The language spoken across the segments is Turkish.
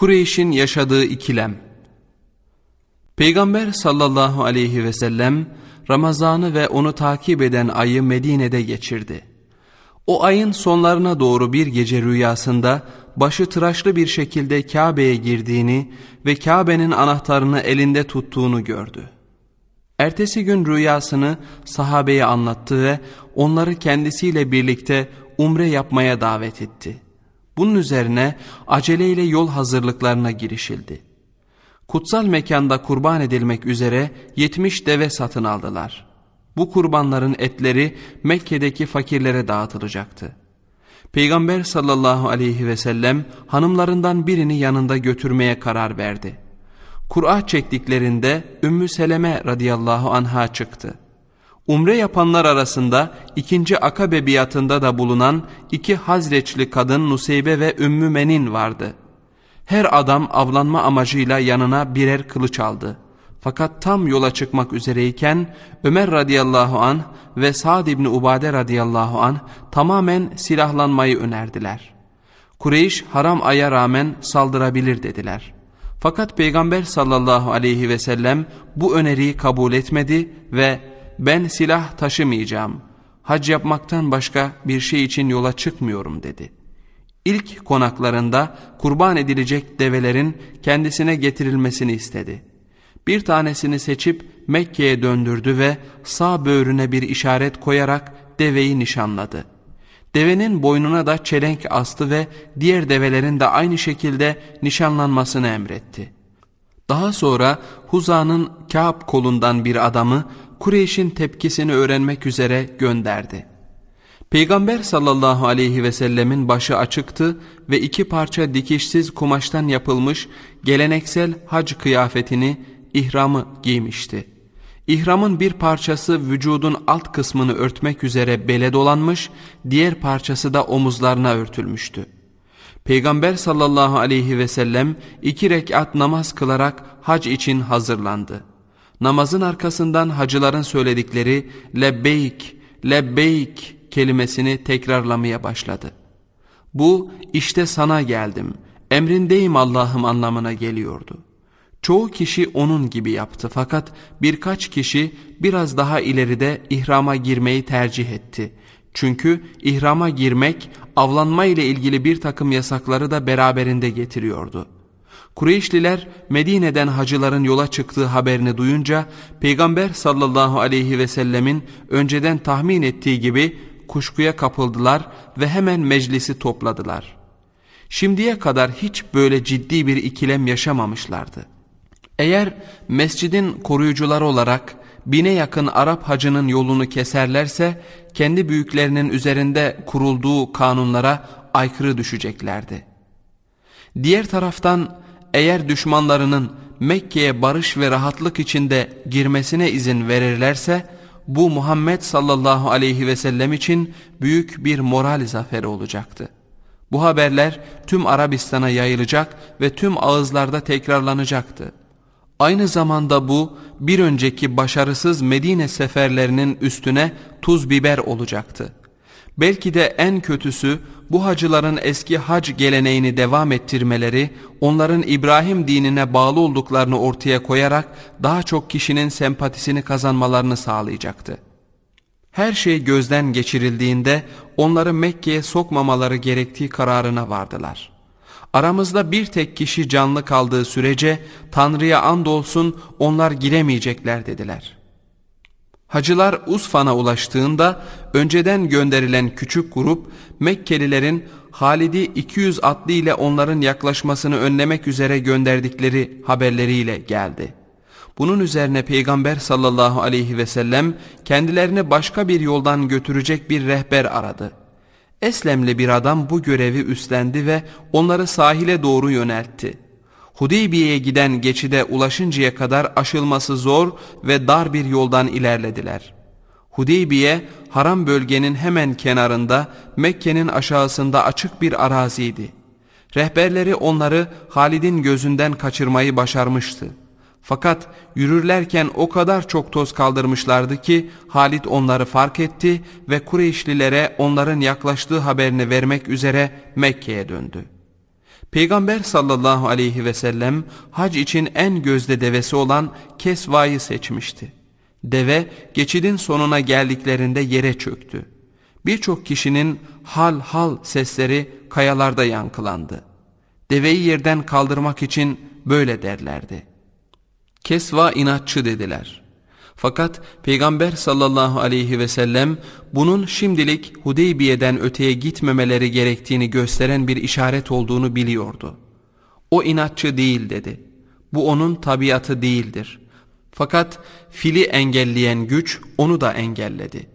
Kureyş'in yaşadığı ikilem. Peygamber sallallahu aleyhi ve sellem Ramazan'ı ve onu takip eden ayı Medine'de geçirdi. O ayın sonlarına doğru bir gece rüyasında başı tıraşlı bir şekilde Kabe'ye girdiğini ve Kabe'nin anahtarını elinde tuttuğunu gördü. Ertesi gün rüyasını sahabeye anlattı ve onları kendisiyle birlikte umre yapmaya davet etti.'' Bunun üzerine aceleyle yol hazırlıklarına girişildi. Kutsal mekanda kurban edilmek üzere 70 deve satın aldılar. Bu kurbanların etleri Mekke'deki fakirlere dağıtılacaktı. Peygamber sallallahu aleyhi ve sellem hanımlarından birini yanında götürmeye karar verdi. Kur'a çektiklerinde Ümmü Seleme radıyallahu anha çıktı. Umre yapanlar arasında ikinci Akabe biatında da bulunan iki Hazreçli kadın Nuseybe ve Ümmü Menin vardı. Her adam avlanma amacıyla yanına birer kılıç aldı. Fakat tam yola çıkmak üzereyken Ömer radıyallahu an ve Sa'd ibn Ubade radıyallahu an tamamen silahlanmayı önerdiler. Kureyş haram aya rağmen saldırabilir dediler.'' Fakat Peygamber sallallahu aleyhi ve sellem bu öneriyi kabul etmedi ve ben silah taşımayacağım, hac yapmaktan başka bir şey için yola çıkmıyorum dedi. İlk konaklarında kurban edilecek develerin kendisine getirilmesini istedi. Bir tanesini seçip Mekke'ye döndürdü ve sağ böğrüne bir işaret koyarak deveyi nişanladı. Devenin boynuna da çelenk astı ve diğer develerin de aynı şekilde nişanlanmasını emretti.'' Daha sonra Huza'nın Kâb kolundan bir adamı Kureyş'in tepkisini öğrenmek üzere gönderdi. Peygamber sallallahu aleyhi ve sellemin başı açıktı ve iki parça dikişsiz kumaştan yapılmış geleneksel hac kıyafetini, ihramı giymişti. İhramın bir parçası vücudun alt kısmını örtmek üzere bele dolanmış, diğer parçası da omuzlarına örtülmüştü. Peygamber sallallahu aleyhi ve sellem iki rekat namaz kılarak hac için hazırlandı namazın arkasından hacıların söyledikleri lebbeyk, lebbeyk kelimesini tekrarlamaya başladı. Bu işte sana geldim, emrindeyim Allah'ım anlamına geliyordu. Çoğu kişi onun gibi yaptı fakat birkaç kişi biraz daha ileride ihrama girmeyi tercih etti. Çünkü ihrama girmek avlanma ile ilgili bir takım yasakları da beraberinde getiriyordu.'' Kureyşliler Medine'den hacıların yola çıktığı haberini duyunca Peygamber sallallahu aleyhi ve sellemin önceden tahmin ettiği gibi kuşkuya kapıldılar ve hemen meclisi topladılar. Şimdiye kadar hiç böyle ciddi bir ikilem yaşamamışlardı. Eğer mescidin koruyucuları olarak bine yakın Arap hacının yolunu keserlerse kendi büyüklerinin üzerinde kurulduğu kanunlara aykırı düşeceklerdi. Diğer taraftan eğer düşmanlarının Mekke'ye barış ve rahatlık içinde girmesine izin verirlerse bu Muhammed sallallahu aleyhi ve sellem için büyük bir moral zaferi olacaktı. Bu haberler tüm Arabistan'a yayılacak ve tüm ağızlarda tekrarlanacaktı. Aynı zamanda bu bir önceki başarısız Medine seferlerinin üstüne tuz biber olacaktı. Belki de en kötüsü bu hacıların eski hac geleneğini devam ettirmeleri, onların İbrahim dinine bağlı olduklarını ortaya koyarak daha çok kişinin sempatisini kazanmalarını sağlayacaktı. Her şey gözden geçirildiğinde onları Mekke'ye sokmamaları gerektiği kararına vardılar. Aramızda bir tek kişi canlı kaldığı sürece Tanrı'ya andolsun onlar giremeyecekler dediler.'' Hacılar Usfan'a ulaştığında önceden gönderilen küçük grup Mekkelilerin Halid'i 200 atlı ile onların yaklaşmasını önlemek üzere gönderdikleri haberleriyle geldi. Bunun üzerine Peygamber sallallahu aleyhi ve sellem kendilerini başka bir yoldan götürecek bir rehber aradı. Eslemli bir adam bu görevi üstlendi ve onları sahile doğru yöneltti. Hudeybiye'ye giden geçide ulaşıncaya kadar aşılması zor ve dar bir yoldan ilerlediler. Hudeybiye, haram bölgenin hemen kenarında Mekke'nin aşağısında açık bir araziydi. Rehberleri onları Halid'in gözünden kaçırmayı başarmıştı. Fakat yürürlerken o kadar çok toz kaldırmışlardı ki Halid onları fark etti ve Kureyşlilere onların yaklaştığı haberini vermek üzere Mekke'ye döndü. Peygamber sallallahu aleyhi ve sellem hac için en gözde devesi olan Kesva'yı seçmişti. Deve geçidin sonuna geldiklerinde yere çöktü. Birçok kişinin hal hal sesleri kayalarda yankılandı. Deveyi yerden kaldırmak için böyle derlerdi. Kesva inatçı dediler. Fakat Peygamber sallallahu aleyhi ve sellem bunun şimdilik Hudeybiye'den öteye gitmemeleri gerektiğini gösteren bir işaret olduğunu biliyordu. O inatçı değil dedi. Bu onun tabiatı değildir. Fakat fili engelleyen güç onu da engelledi.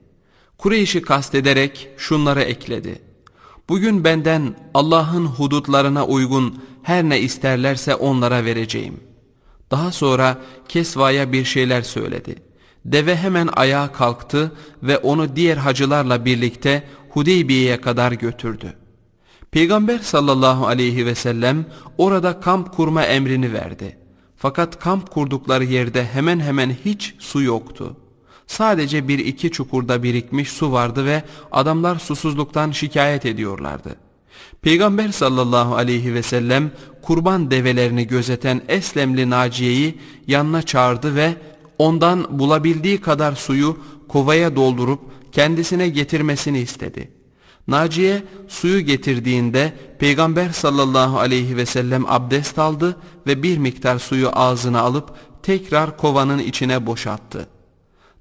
Kureyş'i kastederek şunları ekledi. Bugün benden Allah'ın hudutlarına uygun her ne isterlerse onlara vereceğim. Daha sonra Kesva'ya bir şeyler söyledi. Deve hemen ayağa kalktı ve onu diğer hacılarla birlikte Hudeybiye'ye kadar götürdü. Peygamber sallallahu aleyhi ve sellem orada kamp kurma emrini verdi. Fakat kamp kurdukları yerde hemen hemen hiç su yoktu. Sadece bir iki çukurda birikmiş su vardı ve adamlar susuzluktan şikayet ediyorlardı. Peygamber sallallahu aleyhi ve sellem kurban develerini gözeten Eslemli Naciye'yi yanına çağırdı ve ondan bulabildiği kadar suyu kovaya doldurup kendisine getirmesini istedi. Naciye suyu getirdiğinde Peygamber sallallahu aleyhi ve sellem abdest aldı ve bir miktar suyu ağzına alıp tekrar kovanın içine boşalttı.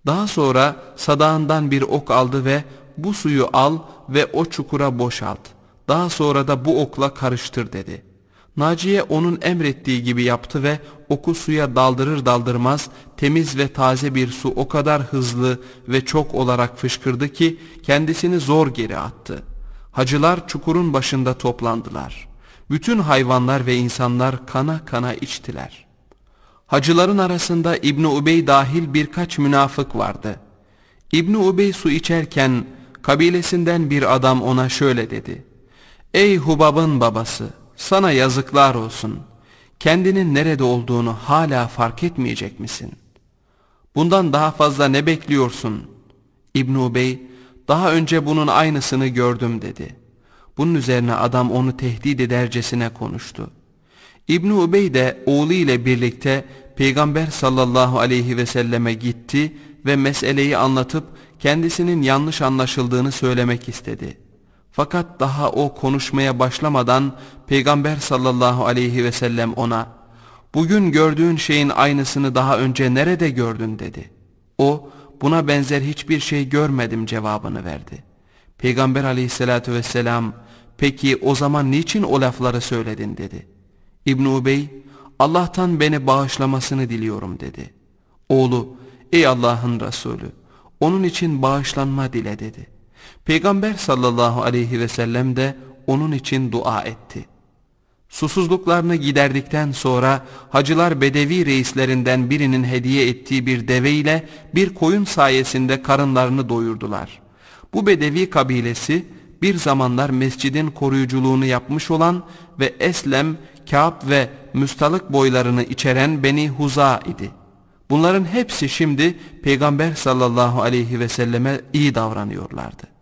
Daha sonra sadağından bir ok aldı ve bu suyu al ve o çukura boşalt. Daha sonra da bu okla karıştır dedi. Naciye onun emrettiği gibi yaptı ve oku suya daldırır daldırmaz temiz ve taze bir su o kadar hızlı ve çok olarak fışkırdı ki kendisini zor geri attı. Hacılar çukurun başında toplandılar. Bütün hayvanlar ve insanlar kana kana içtiler. Hacıların arasında İbni Ubey dahil birkaç münafık vardı. İbni Ubey su içerken kabilesinden bir adam ona şöyle dedi. Ey Hubab'ın babası sana yazıklar olsun.'' kendinin nerede olduğunu hala fark etmeyecek misin? Bundan daha fazla ne bekliyorsun? İbn Ubey daha önce bunun aynısını gördüm dedi. Bunun üzerine adam onu tehdit edercesine konuştu. İbn Ubey de oğlu ile birlikte Peygamber sallallahu aleyhi ve selleme gitti ve meseleyi anlatıp kendisinin yanlış anlaşıldığını söylemek istedi.'' Fakat daha o konuşmaya başlamadan Peygamber sallallahu aleyhi ve sellem ona bugün gördüğün şeyin aynısını daha önce nerede gördün dedi. O buna benzer hiçbir şey görmedim cevabını verdi. Peygamber aleyhissalatü vesselam peki o zaman niçin o lafları söyledin dedi. İbn Ubey Allah'tan beni bağışlamasını diliyorum dedi. Oğlu ey Allah'ın Resulü onun için bağışlanma dile dedi. Peygamber sallallahu aleyhi ve sellem de onun için dua etti. Susuzluklarını giderdikten sonra hacılar bedevi reislerinden birinin hediye ettiği bir deve ile bir koyun sayesinde karınlarını doyurdular. Bu bedevi kabilesi bir zamanlar mescidin koruyuculuğunu yapmış olan ve Eslem, Kâb ve Müstalık boylarını içeren Beni Huza idi. Bunların hepsi şimdi Peygamber sallallahu aleyhi ve selleme iyi davranıyorlardı.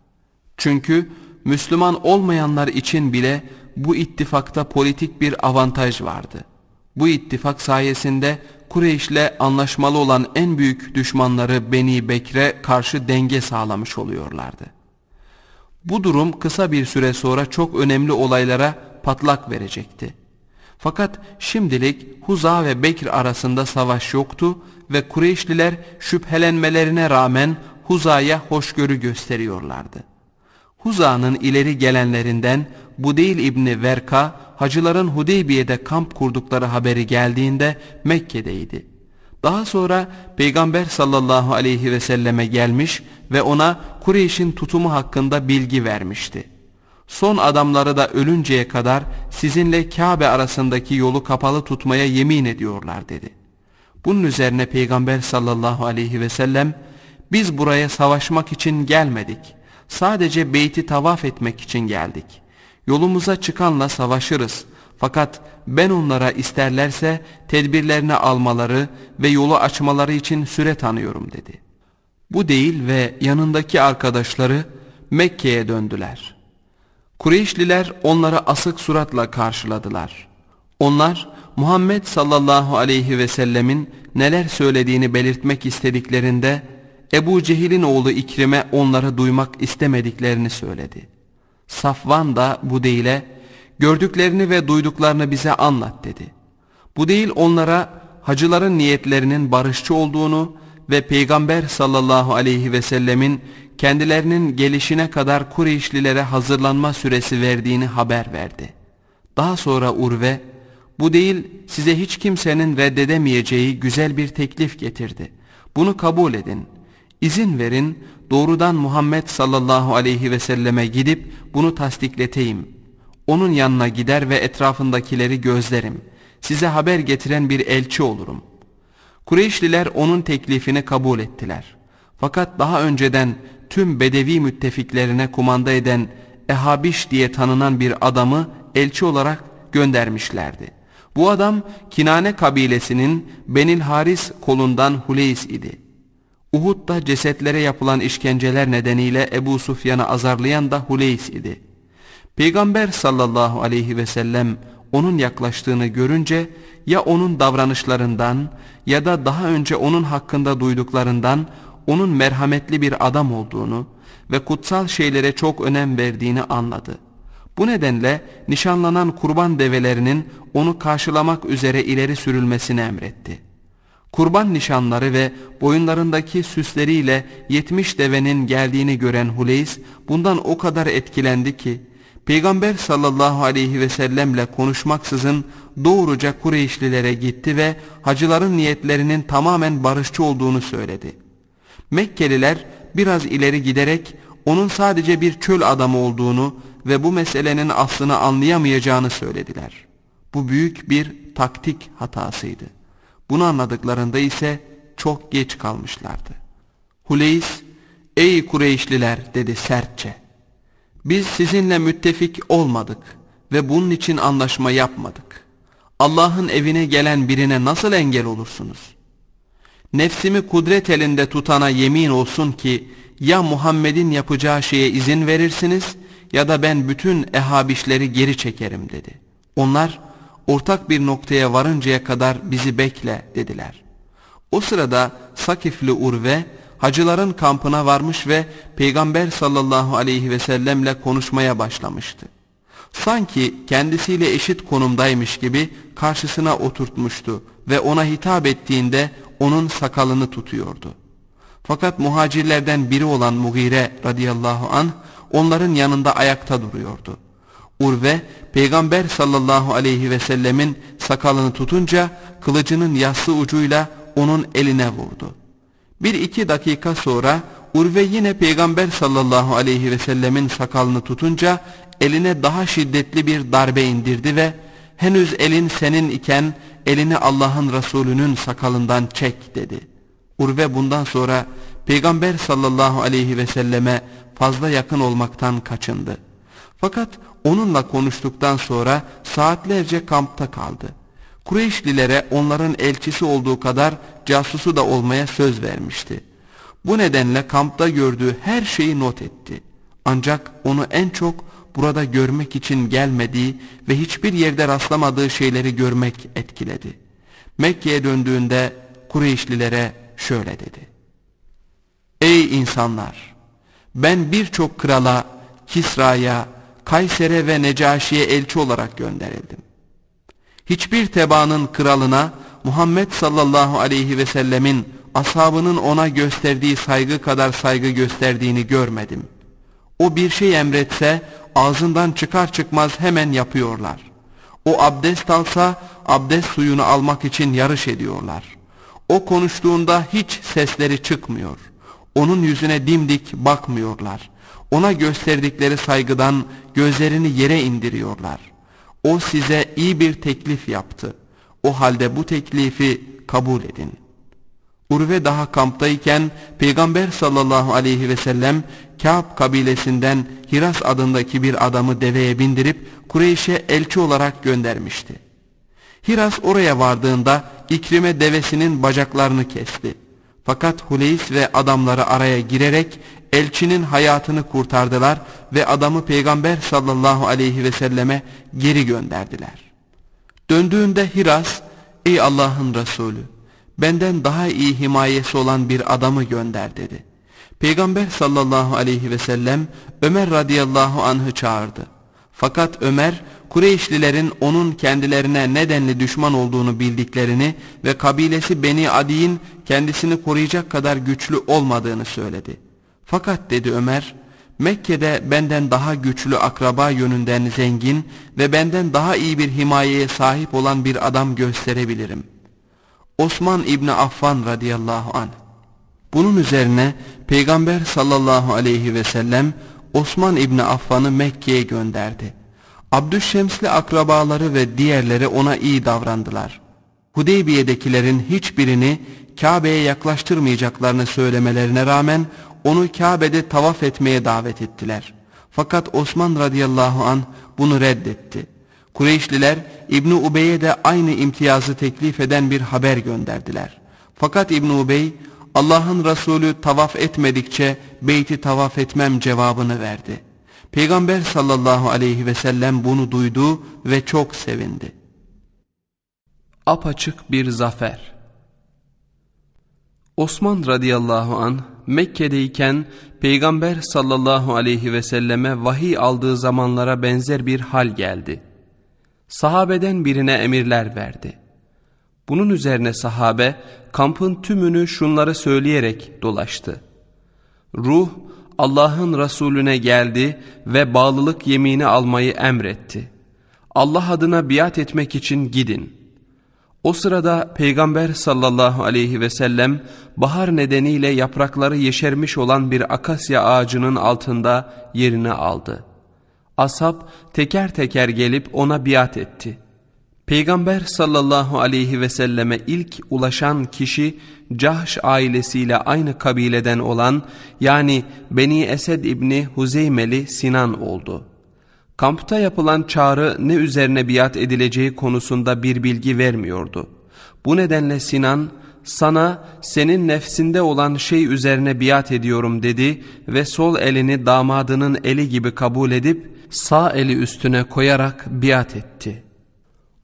Çünkü Müslüman olmayanlar için bile bu ittifakta politik bir avantaj vardı. Bu ittifak sayesinde Kureyş'le anlaşmalı olan en büyük düşmanları Beni Bekre karşı denge sağlamış oluyorlardı. Bu durum kısa bir süre sonra çok önemli olaylara patlak verecekti. Fakat şimdilik Huza ve Bekir arasında savaş yoktu ve Kureyşliler şüphelenmelerine rağmen Huza'ya hoşgörü gösteriyorlardı. Huza'nın ileri gelenlerinden Budeyl İbni Verka, hacıların Hudeybiye'de kamp kurdukları haberi geldiğinde Mekke'deydi. Daha sonra Peygamber sallallahu aleyhi ve selleme gelmiş ve ona Kureyş'in tutumu hakkında bilgi vermişti. Son adamları da ölünceye kadar sizinle Kabe arasındaki yolu kapalı tutmaya yemin ediyorlar dedi. Bunun üzerine Peygamber sallallahu aleyhi ve sellem biz buraya savaşmak için gelmedik.'' Sadece beyti tavaf etmek için geldik. Yolumuza çıkanla savaşırız. Fakat ben onlara isterlerse tedbirlerini almaları ve yolu açmaları için süre tanıyorum dedi. Bu değil ve yanındaki arkadaşları Mekke'ye döndüler. Kureyşliler onları asık suratla karşıladılar. Onlar Muhammed sallallahu aleyhi ve sellemin neler söylediğini belirtmek istediklerinde Ebu Cehil'in oğlu İkrim'e onlara duymak istemediklerini söyledi. Safvan da bu değile gördüklerini ve duyduklarını bize anlat dedi. Bu değil onlara hacıların niyetlerinin barışçı olduğunu ve Peygamber sallallahu aleyhi ve sellemin kendilerinin gelişine kadar Kureyşlilere hazırlanma süresi verdiğini haber verdi. Daha sonra Urve, bu değil size hiç kimsenin reddedemeyeceği güzel bir teklif getirdi. Bunu kabul edin. İzin verin doğrudan Muhammed sallallahu aleyhi ve selleme gidip bunu tasdikleteyim. Onun yanına gider ve etrafındakileri gözlerim. Size haber getiren bir elçi olurum. Kureyşliler onun teklifini kabul ettiler. Fakat daha önceden tüm Bedevi müttefiklerine kumanda eden Ehabiş diye tanınan bir adamı elçi olarak göndermişlerdi. Bu adam Kinane kabilesinin Benil Haris kolundan Huleys idi. Uhud'da cesetlere yapılan işkenceler nedeniyle Ebu Sufyan'ı azarlayan da Huleys idi. Peygamber sallallahu aleyhi ve sellem onun yaklaştığını görünce ya onun davranışlarından ya da daha önce onun hakkında duyduklarından onun merhametli bir adam olduğunu ve kutsal şeylere çok önem verdiğini anladı. Bu nedenle nişanlanan kurban develerinin onu karşılamak üzere ileri sürülmesini emretti.'' kurban nişanları ve boyunlarındaki süsleriyle yetmiş devenin geldiğini gören Huleys bundan o kadar etkilendi ki Peygamber sallallahu aleyhi ve sellemle konuşmaksızın doğruca Kureyşlilere gitti ve hacıların niyetlerinin tamamen barışçı olduğunu söyledi. Mekkeliler biraz ileri giderek onun sadece bir çöl adamı olduğunu ve bu meselenin aslını anlayamayacağını söylediler. Bu büyük bir taktik hatasıydı. Bunu anladıklarında ise çok geç kalmışlardı. Huleys, ey Kureyşliler dedi sertçe. Biz sizinle müttefik olmadık ve bunun için anlaşma yapmadık. Allah'ın evine gelen birine nasıl engel olursunuz? Nefsimi kudret elinde tutana yemin olsun ki ya Muhammed'in yapacağı şeye izin verirsiniz ya da ben bütün ehabişleri geri çekerim dedi. Onlar ortak bir noktaya varıncaya kadar bizi bekle dediler. O sırada Sakifli Urve hacıların kampına varmış ve Peygamber sallallahu aleyhi ve sellemle konuşmaya başlamıştı. Sanki kendisiyle eşit konumdaymış gibi karşısına oturtmuştu ve ona hitap ettiğinde onun sakalını tutuyordu. Fakat muhacirlerden biri olan Mugire radıyallahu anh onların yanında ayakta duruyordu. Urve peygamber sallallahu aleyhi ve sellemin sakalını tutunca kılıcının yassı ucuyla onun eline vurdu. Bir iki dakika sonra Urve yine peygamber sallallahu aleyhi ve sellemin sakalını tutunca eline daha şiddetli bir darbe indirdi ve henüz elin senin iken elini Allah'ın Resulü'nün sakalından çek dedi. Urve bundan sonra peygamber sallallahu aleyhi ve selleme fazla yakın olmaktan kaçındı. Fakat Onunla konuştuktan sonra saatlerce kampta kaldı. Kureyşlilere onların elçisi olduğu kadar casusu da olmaya söz vermişti. Bu nedenle kampta gördüğü her şeyi not etti. Ancak onu en çok burada görmek için gelmediği ve hiçbir yerde rastlamadığı şeyleri görmek etkiledi. Mekke'ye döndüğünde Kureyşlilere şöyle dedi. Ey insanlar! Ben birçok krala, Kisra'ya, Kayser'e ve Necaşi'ye elçi olarak gönderildim. Hiçbir tebaanın kralına Muhammed sallallahu aleyhi ve sellemin ashabının ona gösterdiği saygı kadar saygı gösterdiğini görmedim. O bir şey emretse ağzından çıkar çıkmaz hemen yapıyorlar. O abdest alsa abdest suyunu almak için yarış ediyorlar. O konuştuğunda hiç sesleri çıkmıyor. Onun yüzüne dimdik bakmıyorlar ona gösterdikleri saygıdan gözlerini yere indiriyorlar. O size iyi bir teklif yaptı. O halde bu teklifi kabul edin. Urve daha kamptayken Peygamber sallallahu aleyhi ve sellem Kâb kabilesinden Hiras adındaki bir adamı deveye bindirip Kureyş'e elçi olarak göndermişti. Hiras oraya vardığında İkrim'e devesinin bacaklarını kesti. Fakat Huleys ve adamları araya girerek elçinin hayatını kurtardılar ve adamı peygamber sallallahu aleyhi ve selleme geri gönderdiler. Döndüğünde Hiras, ey Allah'ın Resulü benden daha iyi himayesi olan bir adamı gönder dedi. Peygamber sallallahu aleyhi ve sellem Ömer radıyallahu anh'ı çağırdı. Fakat Ömer Kureyşlilerin onun kendilerine nedenli düşman olduğunu bildiklerini ve kabilesi Beni Adi'nin kendisini koruyacak kadar güçlü olmadığını söyledi. Fakat dedi Ömer, Mekke'de benden daha güçlü akraba yönünden zengin ve benden daha iyi bir himayeye sahip olan bir adam gösterebilirim. Osman İbni Affan radıyallahu anh. Bunun üzerine Peygamber sallallahu aleyhi ve sellem Osman İbni Affan'ı Mekke'ye gönderdi. Abdüşşemsli akrabaları ve diğerleri ona iyi davrandılar. Hudeybiye'dekilerin hiçbirini Kabe'ye yaklaştırmayacaklarını söylemelerine rağmen onu Kabe'de tavaf etmeye davet ettiler. Fakat Osman radıyallahu an bunu reddetti. Kureyşliler İbni Ubey'e de aynı imtiyazı teklif eden bir haber gönderdiler. Fakat İbni Ubey Allah'ın Resulü tavaf etmedikçe beyti tavaf etmem cevabını verdi. Peygamber sallallahu aleyhi ve sellem bunu duydu ve çok sevindi. Apaçık bir zafer Osman radıyallahu an Mekke'deyken Peygamber sallallahu aleyhi ve selleme vahiy aldığı zamanlara benzer bir hal geldi. Sahabeden birine emirler verdi. Bunun üzerine sahabe kampın tümünü şunları söyleyerek dolaştı. Ruh Allah'ın Resulüne geldi ve bağlılık yemini almayı emretti. Allah adına biat etmek için gidin.'' O sırada Peygamber sallallahu aleyhi ve sellem bahar nedeniyle yaprakları yeşermiş olan bir akasya ağacının altında yerini aldı. Asap teker teker gelip ona biat etti. Peygamber sallallahu aleyhi ve selleme ilk ulaşan kişi Cahş ailesiyle aynı kabileden olan yani Beni Esed İbni Huzeymeli Sinan oldu.'' Kampta yapılan çağrı ne üzerine biat edileceği konusunda bir bilgi vermiyordu. Bu nedenle Sinan, sana senin nefsinde olan şey üzerine biat ediyorum dedi ve sol elini damadının eli gibi kabul edip sağ eli üstüne koyarak biat etti.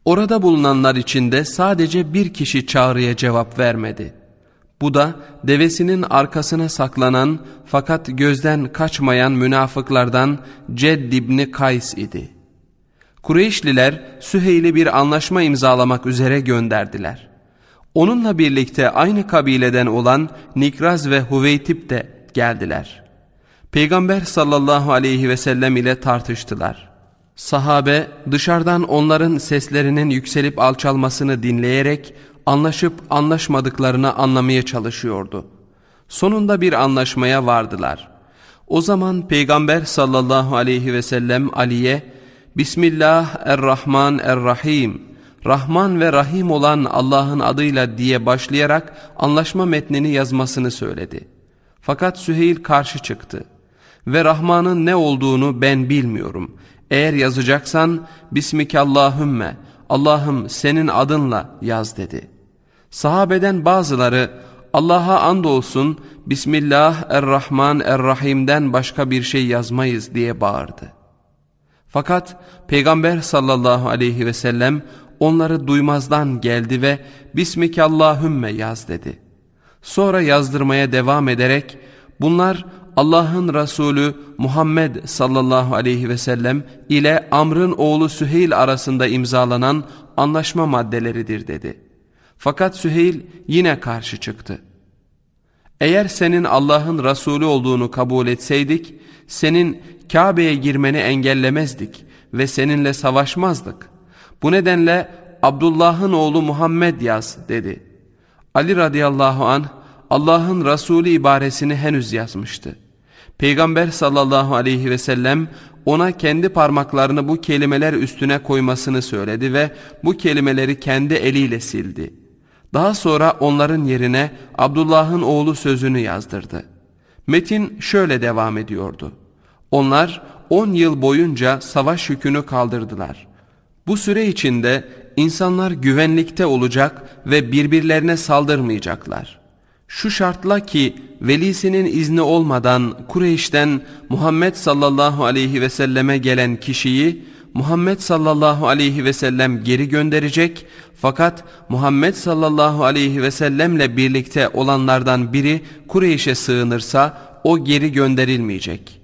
Orada bulunanlar içinde sadece bir kişi çağrıya cevap vermedi. Bu da devesinin arkasına saklanan fakat gözden kaçmayan münafıklardan Cedd ibni Kays idi. Kureyşliler Süheyl'i bir anlaşma imzalamak üzere gönderdiler. Onunla birlikte aynı kabileden olan Nikraz ve Huveytip de geldiler. Peygamber sallallahu aleyhi ve sellem ile tartıştılar. Sahabe dışarıdan onların seslerinin yükselip alçalmasını dinleyerek anlaşıp anlaşmadıklarını anlamaya çalışıyordu. Sonunda bir anlaşmaya vardılar. O zaman Peygamber sallallahu aleyhi ve sellem Ali'ye Bismillah er-Rahman er-Rahim Rahman ve Rahim olan Allah'ın adıyla diye başlayarak anlaşma metnini yazmasını söyledi. Fakat Süheyl karşı çıktı ve Rahman'ın ne olduğunu ben bilmiyorum. Eğer yazacaksan Bismikallahümme Allah'ım senin adınla yaz dedi. Sahabeden bazıları Allah'a andolsun Bismillah Errahman Errahim'den başka bir şey yazmayız diye bağırdı. Fakat Peygamber sallallahu aleyhi ve sellem onları duymazdan geldi ve Bismikallahümme yaz dedi. Sonra yazdırmaya devam ederek bunlar Allah'ın Resulü Muhammed sallallahu aleyhi ve sellem ile Amr'ın oğlu Süheyl arasında imzalanan anlaşma maddeleridir dedi. Fakat Süheyl yine karşı çıktı. Eğer senin Allah'ın Resulü olduğunu kabul etseydik, senin Kabe'ye girmeni engellemezdik ve seninle savaşmazdık. Bu nedenle Abdullah'ın oğlu Muhammed yaz dedi. Ali radıyallahu anh Allah'ın Resulü ibaresini henüz yazmıştı. Peygamber sallallahu aleyhi ve sellem ona kendi parmaklarını bu kelimeler üstüne koymasını söyledi ve bu kelimeleri kendi eliyle sildi. Daha sonra onların yerine Abdullah'ın oğlu sözünü yazdırdı. Metin şöyle devam ediyordu. Onlar 10 yıl boyunca savaş yükünü kaldırdılar. Bu süre içinde insanlar güvenlikte olacak ve birbirlerine saldırmayacaklar şu şartla ki velisinin izni olmadan Kureyş'ten Muhammed sallallahu aleyhi ve selleme gelen kişiyi Muhammed sallallahu aleyhi ve sellem geri gönderecek fakat Muhammed sallallahu aleyhi ve sellemle birlikte olanlardan biri Kureyş'e sığınırsa o geri gönderilmeyecek.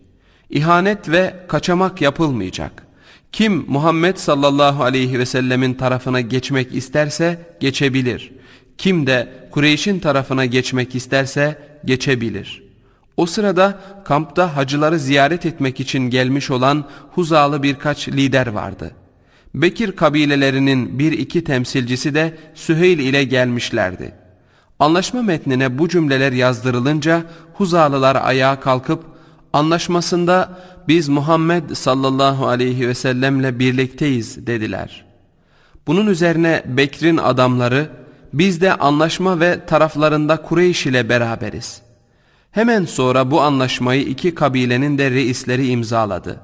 İhanet ve kaçamak yapılmayacak. Kim Muhammed sallallahu aleyhi ve sellemin tarafına geçmek isterse geçebilir.'' Kim de Kureyş'in tarafına geçmek isterse geçebilir. O sırada kampta hacıları ziyaret etmek için gelmiş olan Huzalı birkaç lider vardı. Bekir kabilelerinin bir iki temsilcisi de Süheyl ile gelmişlerdi. Anlaşma metnine bu cümleler yazdırılınca Huzalılar ayağa kalkıp anlaşmasında biz Muhammed sallallahu aleyhi ve sellemle birlikteyiz dediler. Bunun üzerine Bekir'in adamları biz de anlaşma ve taraflarında Kureyş ile beraberiz. Hemen sonra bu anlaşmayı iki kabilenin de reisleri imzaladı.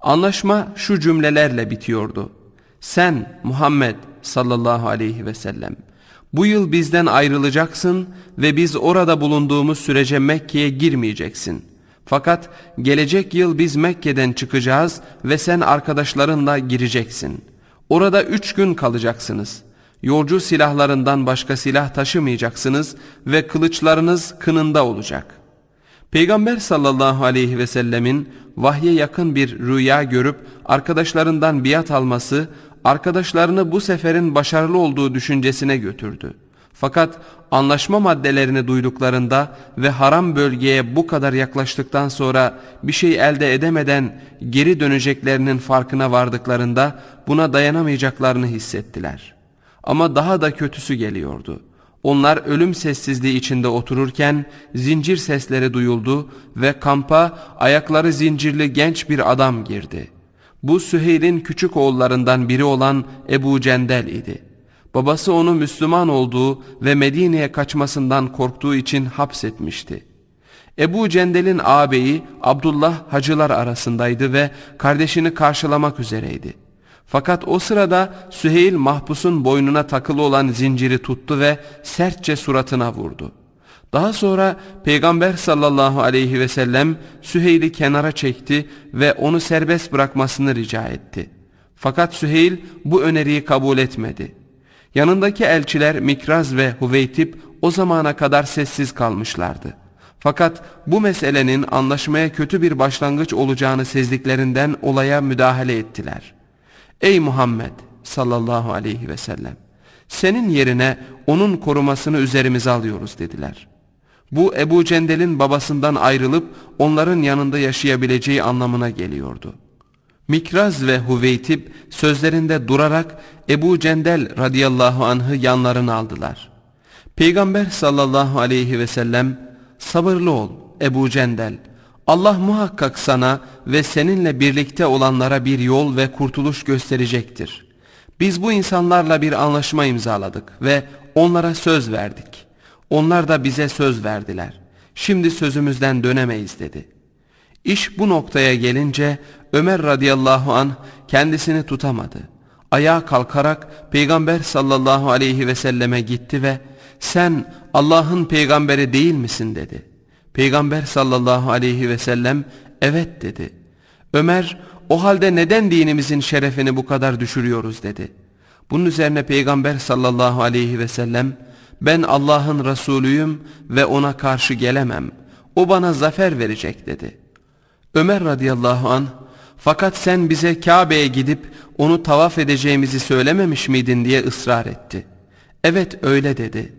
Anlaşma şu cümlelerle bitiyordu. Sen Muhammed sallallahu aleyhi ve sellem bu yıl bizden ayrılacaksın ve biz orada bulunduğumuz sürece Mekke'ye girmeyeceksin. Fakat gelecek yıl biz Mekke'den çıkacağız ve sen arkadaşlarınla gireceksin. Orada üç gün kalacaksınız.'' Yolcu silahlarından başka silah taşımayacaksınız ve kılıçlarınız kınında olacak. Peygamber sallallahu aleyhi ve sellemin vahye yakın bir rüya görüp arkadaşlarından biat alması arkadaşlarını bu seferin başarılı olduğu düşüncesine götürdü. Fakat anlaşma maddelerini duyduklarında ve haram bölgeye bu kadar yaklaştıktan sonra bir şey elde edemeden geri döneceklerinin farkına vardıklarında buna dayanamayacaklarını hissettiler.'' Ama daha da kötüsü geliyordu. Onlar ölüm sessizliği içinde otururken zincir sesleri duyuldu ve kampa ayakları zincirli genç bir adam girdi. Bu Süheyl'in küçük oğullarından biri olan Ebu Cendel idi. Babası onu Müslüman olduğu ve Medine'ye kaçmasından korktuğu için hapsetmişti.'' Ebu Cendel'in ağabeyi Abdullah hacılar arasındaydı ve kardeşini karşılamak üzereydi. Fakat o sırada Süheyl mahpusun boynuna takılı olan zinciri tuttu ve sertçe suratına vurdu. Daha sonra Peygamber sallallahu aleyhi ve sellem Süheyl'i kenara çekti ve onu serbest bırakmasını rica etti. Fakat Süheyl bu öneriyi kabul etmedi. Yanındaki elçiler Mikraz ve Hüveytip o zamana kadar sessiz kalmışlardı. Fakat bu meselenin anlaşmaya kötü bir başlangıç olacağını sezdiklerinden olaya müdahale ettiler.'' Ey Muhammed sallallahu aleyhi ve sellem senin yerine onun korumasını üzerimize alıyoruz dediler. Bu Ebu Cendel'in babasından ayrılıp onların yanında yaşayabileceği anlamına geliyordu. Mikraz ve Huveytib sözlerinde durarak Ebu Cendel radıyallahu anh'ı yanlarına aldılar. Peygamber sallallahu aleyhi ve sellem sabırlı ol Ebu Cendel.'' Allah muhakkak sana ve seninle birlikte olanlara bir yol ve kurtuluş gösterecektir. Biz bu insanlarla bir anlaşma imzaladık ve onlara söz verdik. Onlar da bize söz verdiler. Şimdi sözümüzden dönemeyiz dedi. İş bu noktaya gelince Ömer radıyallahu an kendisini tutamadı. Ayağa kalkarak Peygamber sallallahu aleyhi ve selleme gitti ve sen Allah'ın peygamberi değil misin dedi.'' Peygamber sallallahu aleyhi ve sellem evet dedi. Ömer o halde neden dinimizin şerefini bu kadar düşürüyoruz dedi. Bunun üzerine Peygamber sallallahu aleyhi ve sellem ben Allah'ın Resulüyüm ve ona karşı gelemem. O bana zafer verecek dedi. Ömer radıyallahu an fakat sen bize Kabe'ye gidip onu tavaf edeceğimizi söylememiş miydin diye ısrar etti. Evet öyle dedi.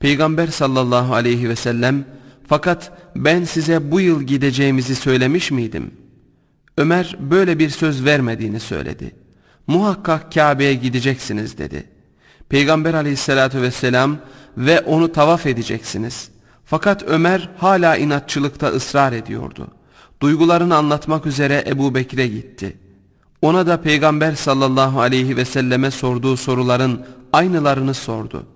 Peygamber sallallahu aleyhi ve sellem fakat ben size bu yıl gideceğimizi söylemiş miydim? Ömer böyle bir söz vermediğini söyledi. Muhakkak Kabe'ye gideceksiniz dedi. Peygamber aleyhissalatü vesselam ve onu tavaf edeceksiniz. Fakat Ömer hala inatçılıkta ısrar ediyordu. Duygularını anlatmak üzere Ebu Bekir'e gitti. Ona da Peygamber sallallahu aleyhi ve selleme sorduğu soruların aynılarını sordu.''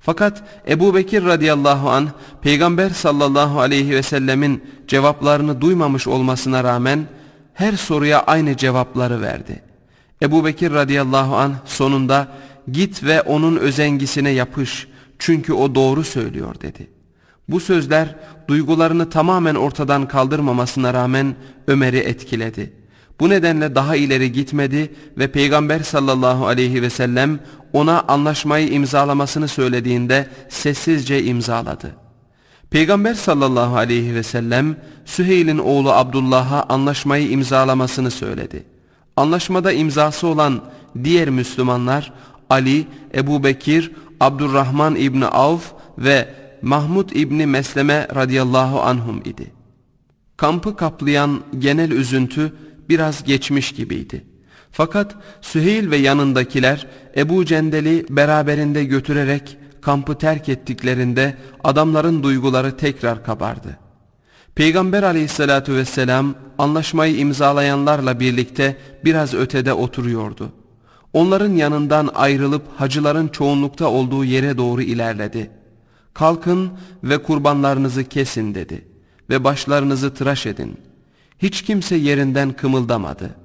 Fakat Ebu Bekir radıyallahu an peygamber sallallahu aleyhi ve sellemin cevaplarını duymamış olmasına rağmen her soruya aynı cevapları verdi. Ebu Bekir radıyallahu an sonunda git ve onun özengisine yapış çünkü o doğru söylüyor dedi. Bu sözler duygularını tamamen ortadan kaldırmamasına rağmen Ömer'i etkiledi. Bu nedenle daha ileri gitmedi ve Peygamber sallallahu aleyhi ve sellem ona anlaşmayı imzalamasını söylediğinde sessizce imzaladı. Peygamber sallallahu aleyhi ve sellem Süheyl'in oğlu Abdullah'a anlaşmayı imzalamasını söyledi. Anlaşmada imzası olan diğer Müslümanlar Ali, Ebu Bekir, Abdurrahman İbni Avf ve Mahmud İbni Mesleme radıyallahu anhum idi. Kampı kaplayan genel üzüntü biraz geçmiş gibiydi. Fakat Süheyl ve yanındakiler Ebu Cendel'i beraberinde götürerek kampı terk ettiklerinde adamların duyguları tekrar kabardı. Peygamber aleyhissalatü vesselam anlaşmayı imzalayanlarla birlikte biraz ötede oturuyordu. Onların yanından ayrılıp hacıların çoğunlukta olduğu yere doğru ilerledi. Kalkın ve kurbanlarınızı kesin dedi ve başlarınızı tıraş edin. Hiç kimse yerinden kımıldamadı.''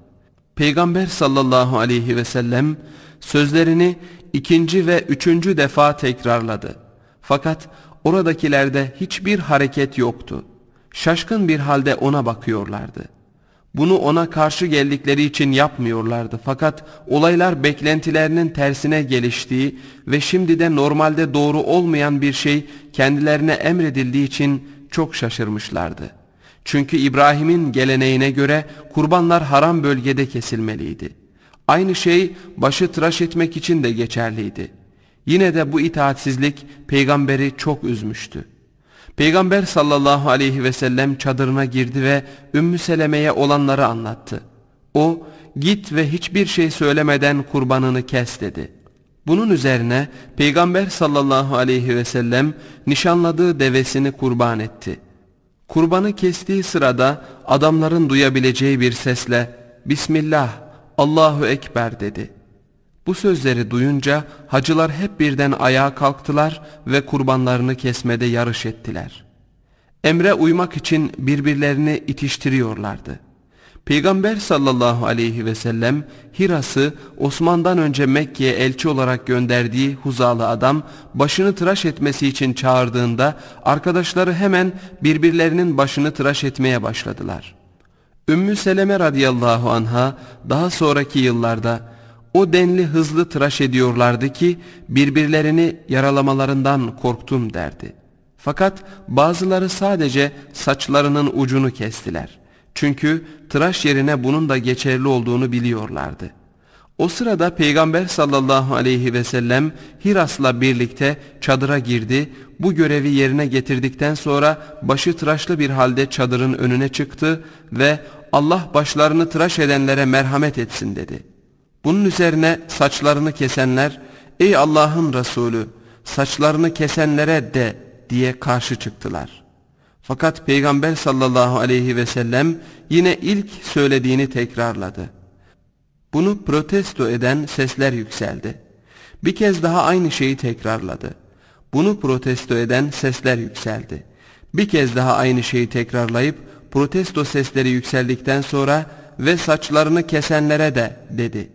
Peygamber sallallahu aleyhi ve sellem sözlerini ikinci ve üçüncü defa tekrarladı. Fakat oradakilerde hiçbir hareket yoktu. Şaşkın bir halde ona bakıyorlardı. Bunu ona karşı geldikleri için yapmıyorlardı fakat olaylar beklentilerinin tersine geliştiği ve şimdi de normalde doğru olmayan bir şey kendilerine emredildiği için çok şaşırmışlardı.'' Çünkü İbrahim'in geleneğine göre kurbanlar haram bölgede kesilmeliydi. Aynı şey başı tıraş etmek için de geçerliydi. Yine de bu itaatsizlik peygamberi çok üzmüştü. Peygamber sallallahu aleyhi ve sellem çadırına girdi ve Ümmü Seleme'ye olanları anlattı. O git ve hiçbir şey söylemeden kurbanını kes dedi. Bunun üzerine Peygamber sallallahu aleyhi ve sellem nişanladığı devesini kurban etti.'' Kurbanı kestiği sırada adamların duyabileceği bir sesle Bismillah, Allahu Ekber dedi. Bu sözleri duyunca hacılar hep birden ayağa kalktılar ve kurbanlarını kesmede yarış ettiler. Emre uymak için birbirlerini itiştiriyorlardı. Peygamber sallallahu aleyhi ve sellem Hiras'ı Osman'dan önce Mekke'ye elçi olarak gönderdiği huzalı adam başını tıraş etmesi için çağırdığında arkadaşları hemen birbirlerinin başını tıraş etmeye başladılar. Ümmü Seleme radıyallahu anha daha sonraki yıllarda o denli hızlı tıraş ediyorlardı ki birbirlerini yaralamalarından korktum derdi. Fakat bazıları sadece saçlarının ucunu kestiler.'' Çünkü tıraş yerine bunun da geçerli olduğunu biliyorlardı. O sırada Peygamber sallallahu aleyhi ve sellem Hiras'la birlikte çadıra girdi, bu görevi yerine getirdikten sonra başı tıraşlı bir halde çadırın önüne çıktı ve Allah başlarını tıraş edenlere merhamet etsin dedi. Bunun üzerine saçlarını kesenler, ey Allah'ın Resulü saçlarını kesenlere de diye karşı çıktılar.'' Fakat Peygamber sallallahu aleyhi ve sellem yine ilk söylediğini tekrarladı. Bunu protesto eden sesler yükseldi. Bir kez daha aynı şeyi tekrarladı. Bunu protesto eden sesler yükseldi. Bir kez daha aynı şeyi tekrarlayıp protesto sesleri yükseldikten sonra ve saçlarını kesenlere de dedi.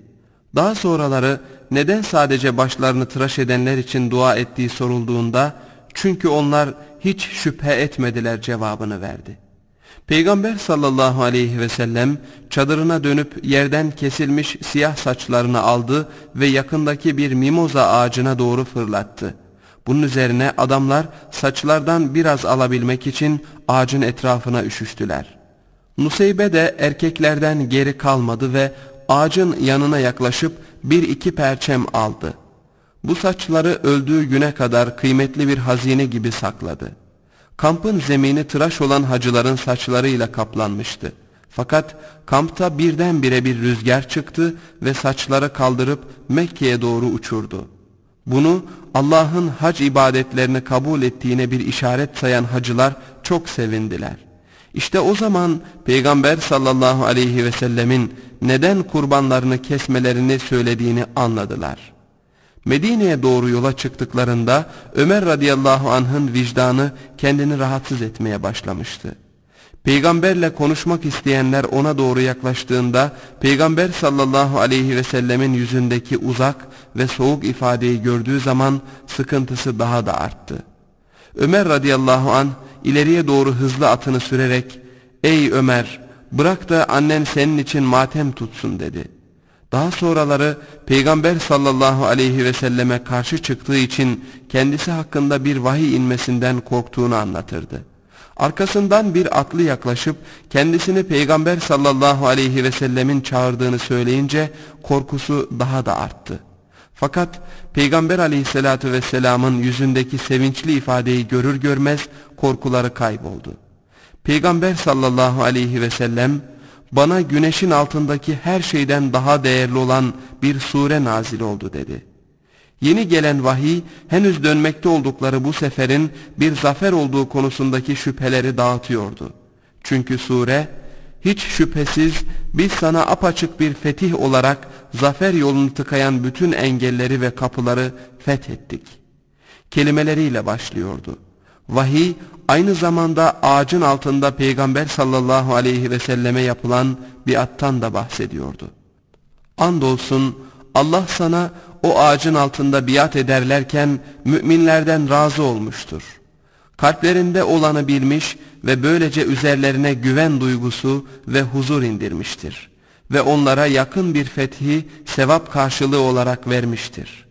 Daha sonraları neden sadece başlarını tıraş edenler için dua ettiği sorulduğunda çünkü onlar hiç şüphe etmediler cevabını verdi. Peygamber sallallahu aleyhi ve sellem çadırına dönüp yerden kesilmiş siyah saçlarını aldı ve yakındaki bir mimoza ağacına doğru fırlattı. Bunun üzerine adamlar saçlardan biraz alabilmek için ağacın etrafına üşüştüler. Nuseybe de erkeklerden geri kalmadı ve ağacın yanına yaklaşıp bir iki perçem aldı.'' Bu saçları öldüğü güne kadar kıymetli bir hazine gibi sakladı. Kampın zemini tıraş olan hacıların saçlarıyla kaplanmıştı. Fakat kampta birdenbire bir rüzgar çıktı ve saçları kaldırıp Mekke'ye doğru uçurdu. Bunu Allah'ın hac ibadetlerini kabul ettiğine bir işaret sayan hacılar çok sevindiler. İşte o zaman Peygamber sallallahu aleyhi ve sellemin neden kurbanlarını kesmelerini söylediğini anladılar.'' Medine'ye doğru yola çıktıklarında Ömer radıyallahu anh'ın vicdanı kendini rahatsız etmeye başlamıştı. Peygamberle konuşmak isteyenler ona doğru yaklaştığında Peygamber sallallahu aleyhi ve sellemin yüzündeki uzak ve soğuk ifadeyi gördüğü zaman sıkıntısı daha da arttı. Ömer radıyallahu an ileriye doğru hızlı atını sürerek ''Ey Ömer bırak da annen senin için matem tutsun'' dedi.'' Daha sonraları Peygamber sallallahu aleyhi ve selleme karşı çıktığı için kendisi hakkında bir vahiy inmesinden korktuğunu anlatırdı. Arkasından bir atlı yaklaşıp kendisini Peygamber sallallahu aleyhi ve sellemin çağırdığını söyleyince korkusu daha da arttı. Fakat Peygamber aleyhissalatü vesselamın yüzündeki sevinçli ifadeyi görür görmez korkuları kayboldu. Peygamber sallallahu aleyhi ve sellem bana güneşin altındaki her şeyden daha değerli olan bir sure nazil oldu dedi. Yeni gelen vahiy henüz dönmekte oldukları bu seferin bir zafer olduğu konusundaki şüpheleri dağıtıyordu. Çünkü sure hiç şüphesiz biz sana apaçık bir fetih olarak zafer yolunu tıkayan bütün engelleri ve kapıları fethettik. Kelimeleriyle başlıyordu. Vahiy aynı zamanda ağacın altında Peygamber sallallahu aleyhi ve selleme yapılan biattan da bahsediyordu. Andolsun Allah sana o ağacın altında biat ederlerken müminlerden razı olmuştur. Kalplerinde olanı bilmiş ve böylece üzerlerine güven duygusu ve huzur indirmiştir. Ve onlara yakın bir fethi sevap karşılığı olarak vermiştir.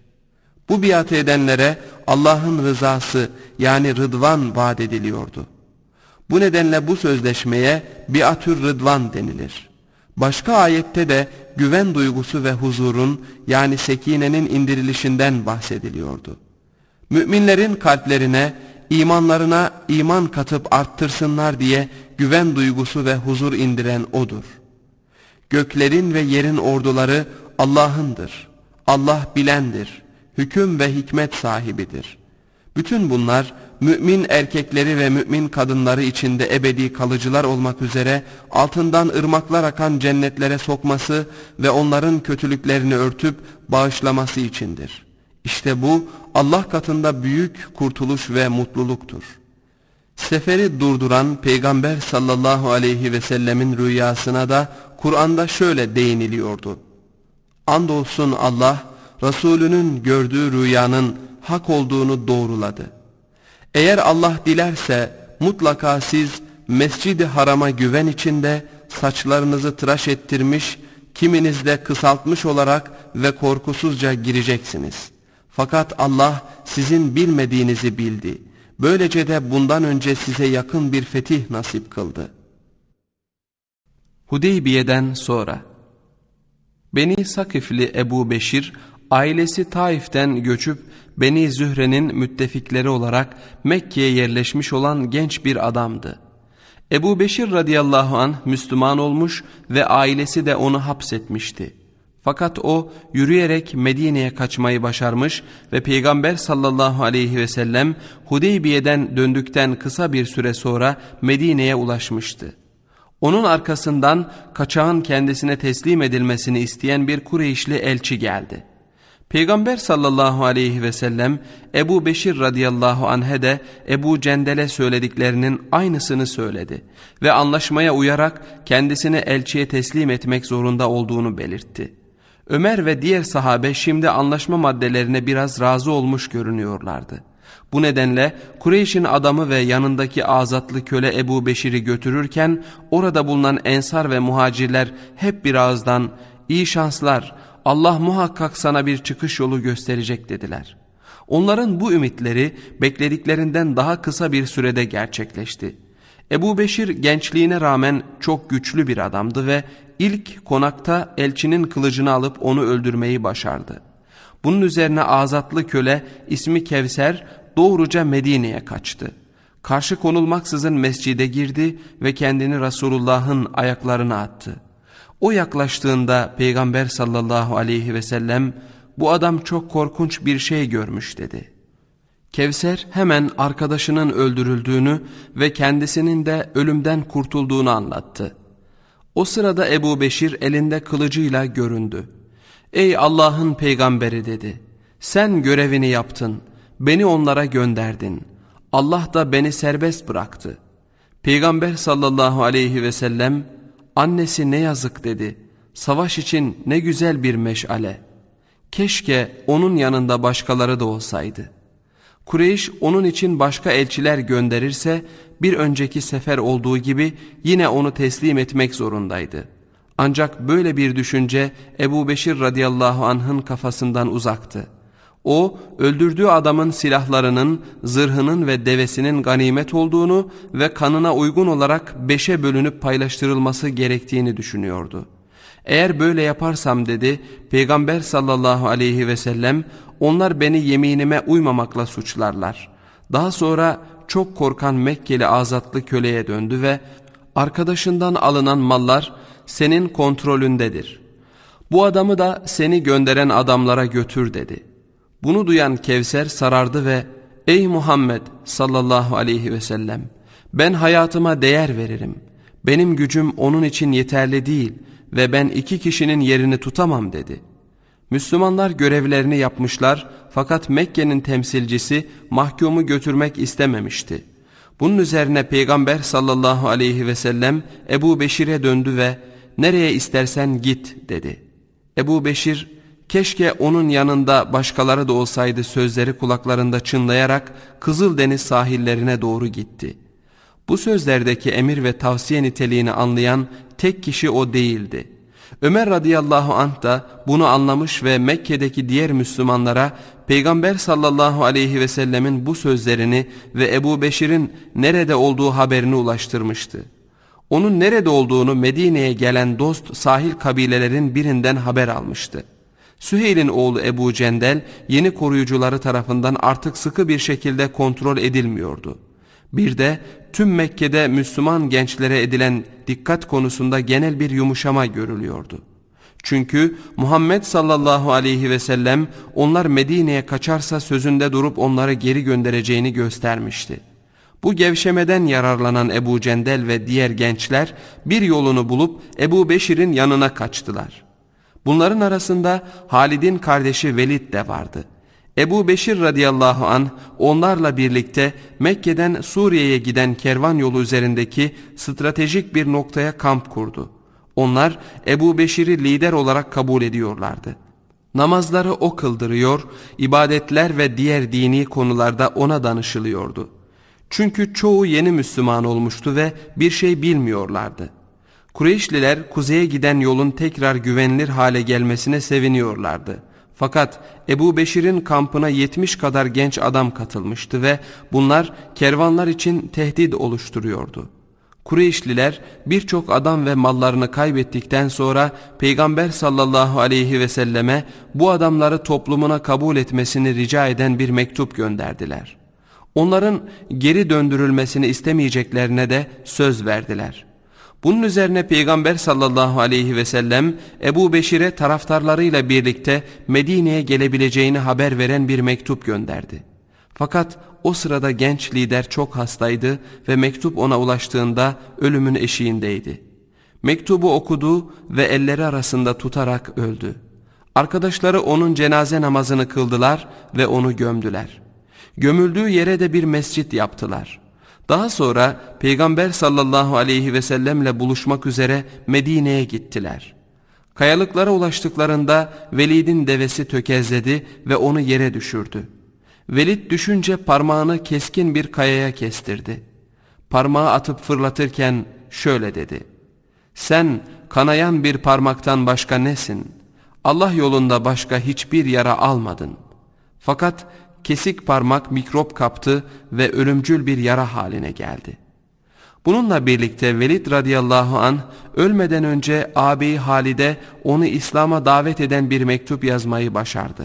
Bu biat edenlere Allah'ın rızası yani rıdvan vaat ediliyordu. Bu nedenle bu sözleşmeye biatür rıdvan denilir. Başka ayette de güven duygusu ve huzurun yani sekinenin indirilişinden bahsediliyordu. Müminlerin kalplerine, imanlarına iman katıp arttırsınlar diye güven duygusu ve huzur indiren O'dur. Göklerin ve yerin orduları Allah'ındır. Allah bilendir.'' hüküm ve hikmet sahibidir. Bütün bunlar mümin erkekleri ve mümin kadınları içinde ebedi kalıcılar olmak üzere altından ırmaklar akan cennetlere sokması ve onların kötülüklerini örtüp bağışlaması içindir. İşte bu Allah katında büyük kurtuluş ve mutluluktur. Seferi durduran Peygamber sallallahu aleyhi ve sellemin rüyasına da Kur'an'da şöyle değiniliyordu. Andolsun Allah Resulünün gördüğü rüyanın hak olduğunu doğruladı. Eğer Allah dilerse mutlaka siz mescidi harama güven içinde saçlarınızı tıraş ettirmiş, kiminiz de kısaltmış olarak ve korkusuzca gireceksiniz. Fakat Allah sizin bilmediğinizi bildi. Böylece de bundan önce size yakın bir fetih nasip kıldı. Hudeybiye'den sonra Beni Sakifli Ebu Beşir ailesi Taif'ten göçüp Beni Zühre'nin müttefikleri olarak Mekke'ye yerleşmiş olan genç bir adamdı. Ebu Beşir radıyallahu an Müslüman olmuş ve ailesi de onu hapsetmişti. Fakat o yürüyerek Medine'ye kaçmayı başarmış ve Peygamber sallallahu aleyhi ve sellem Hudeybiye'den döndükten kısa bir süre sonra Medine'ye ulaşmıştı. Onun arkasından kaçağın kendisine teslim edilmesini isteyen bir Kureyşli elçi geldi. Peygamber sallallahu aleyhi ve sellem Ebu Beşir radıyallahu anh'e de Ebu Cendel'e söylediklerinin aynısını söyledi ve anlaşmaya uyarak kendisini elçiye teslim etmek zorunda olduğunu belirtti. Ömer ve diğer sahabe şimdi anlaşma maddelerine biraz razı olmuş görünüyorlardı. Bu nedenle Kureyş'in adamı ve yanındaki azatlı köle Ebu Beşir'i götürürken orada bulunan ensar ve muhacirler hep bir ağızdan ''İyi şanslar, Allah muhakkak sana bir çıkış yolu gösterecek dediler. Onların bu ümitleri beklediklerinden daha kısa bir sürede gerçekleşti. Ebu Beşir gençliğine rağmen çok güçlü bir adamdı ve ilk konakta elçinin kılıcını alıp onu öldürmeyi başardı. Bunun üzerine azatlı köle ismi Kevser doğruca Medine'ye kaçtı. Karşı konulmaksızın mescide girdi ve kendini Resulullah'ın ayaklarına attı.'' O yaklaştığında Peygamber sallallahu aleyhi ve sellem bu adam çok korkunç bir şey görmüş dedi. Kevser hemen arkadaşının öldürüldüğünü ve kendisinin de ölümden kurtulduğunu anlattı. O sırada Ebu Beşir elinde kılıcıyla göründü. Ey Allah'ın peygamberi dedi. Sen görevini yaptın. Beni onlara gönderdin. Allah da beni serbest bıraktı. Peygamber sallallahu aleyhi ve sellem Annesi ne yazık dedi. Savaş için ne güzel bir meşale. Keşke onun yanında başkaları da olsaydı. Kureyş onun için başka elçiler gönderirse bir önceki sefer olduğu gibi yine onu teslim etmek zorundaydı. Ancak böyle bir düşünce Ebu Beşir radıyallahu anh'ın kafasından uzaktı.'' O öldürdüğü adamın silahlarının, zırhının ve devesinin ganimet olduğunu ve kanına uygun olarak beşe bölünüp paylaştırılması gerektiğini düşünüyordu. Eğer böyle yaparsam dedi Peygamber sallallahu aleyhi ve sellem onlar beni yeminime uymamakla suçlarlar. Daha sonra çok korkan Mekkeli azatlı köleye döndü ve arkadaşından alınan mallar senin kontrolündedir. Bu adamı da seni gönderen adamlara götür dedi.'' Bunu duyan Kevser sarardı ve ''Ey Muhammed sallallahu aleyhi ve sellem ben hayatıma değer veririm. Benim gücüm onun için yeterli değil ve ben iki kişinin yerini tutamam.'' dedi. Müslümanlar görevlerini yapmışlar fakat Mekke'nin temsilcisi mahkumu götürmek istememişti. Bunun üzerine Peygamber sallallahu aleyhi ve sellem Ebu Beşir'e döndü ve ''Nereye istersen git.'' dedi. Ebu Beşir keşke onun yanında başkaları da olsaydı sözleri kulaklarında çınlayarak Kızıldeniz sahillerine doğru gitti. Bu sözlerdeki emir ve tavsiye niteliğini anlayan tek kişi o değildi. Ömer radıyallahu anh da bunu anlamış ve Mekke'deki diğer Müslümanlara Peygamber sallallahu aleyhi ve sellemin bu sözlerini ve Ebu Beşir'in nerede olduğu haberini ulaştırmıştı. Onun nerede olduğunu Medine'ye gelen dost sahil kabilelerin birinden haber almıştı. Süheyl'in oğlu Ebu Cendel yeni koruyucuları tarafından artık sıkı bir şekilde kontrol edilmiyordu. Bir de tüm Mekke'de Müslüman gençlere edilen dikkat konusunda genel bir yumuşama görülüyordu. Çünkü Muhammed sallallahu aleyhi ve sellem onlar Medine'ye kaçarsa sözünde durup onları geri göndereceğini göstermişti. Bu gevşemeden yararlanan Ebu Cendel ve diğer gençler bir yolunu bulup Ebu Beşir'in yanına kaçtılar.'' Bunların arasında Halid'in kardeşi Velid de vardı. Ebu Beşir radıyallahu an onlarla birlikte Mekke'den Suriye'ye giden kervan yolu üzerindeki stratejik bir noktaya kamp kurdu. Onlar Ebu Beşir'i lider olarak kabul ediyorlardı. Namazları o kıldırıyor, ibadetler ve diğer dini konularda ona danışılıyordu. Çünkü çoğu yeni Müslüman olmuştu ve bir şey bilmiyorlardı.'' Kureyşliler kuzeye giden yolun tekrar güvenilir hale gelmesine seviniyorlardı. Fakat Ebu Beşir'in kampına 70 kadar genç adam katılmıştı ve bunlar kervanlar için tehdit oluşturuyordu. Kureyşliler birçok adam ve mallarını kaybettikten sonra Peygamber sallallahu aleyhi ve selleme bu adamları toplumuna kabul etmesini rica eden bir mektup gönderdiler. Onların geri döndürülmesini istemeyeceklerine de söz verdiler.'' Bunun üzerine Peygamber sallallahu aleyhi ve sellem Ebu Beşir'e taraftarlarıyla birlikte Medine'ye gelebileceğini haber veren bir mektup gönderdi. Fakat o sırada genç lider çok hastaydı ve mektup ona ulaştığında ölümün eşiğindeydi. Mektubu okudu ve elleri arasında tutarak öldü. Arkadaşları onun cenaze namazını kıldılar ve onu gömdüler. Gömüldüğü yere de bir mescit yaptılar.'' Daha sonra Peygamber sallallahu aleyhi ve sellemle buluşmak üzere Medine'ye gittiler. Kayalıklara ulaştıklarında Velid'in devesi tökezledi ve onu yere düşürdü. Velid düşünce parmağını keskin bir kayaya kestirdi. Parmağı atıp fırlatırken şöyle dedi. Sen kanayan bir parmaktan başka nesin? Allah yolunda başka hiçbir yara almadın. Fakat kesik parmak mikrop kaptı ve ölümcül bir yara haline geldi. Bununla birlikte Velid radıyallahu an ölmeden önce abi Halide onu İslam'a davet eden bir mektup yazmayı başardı.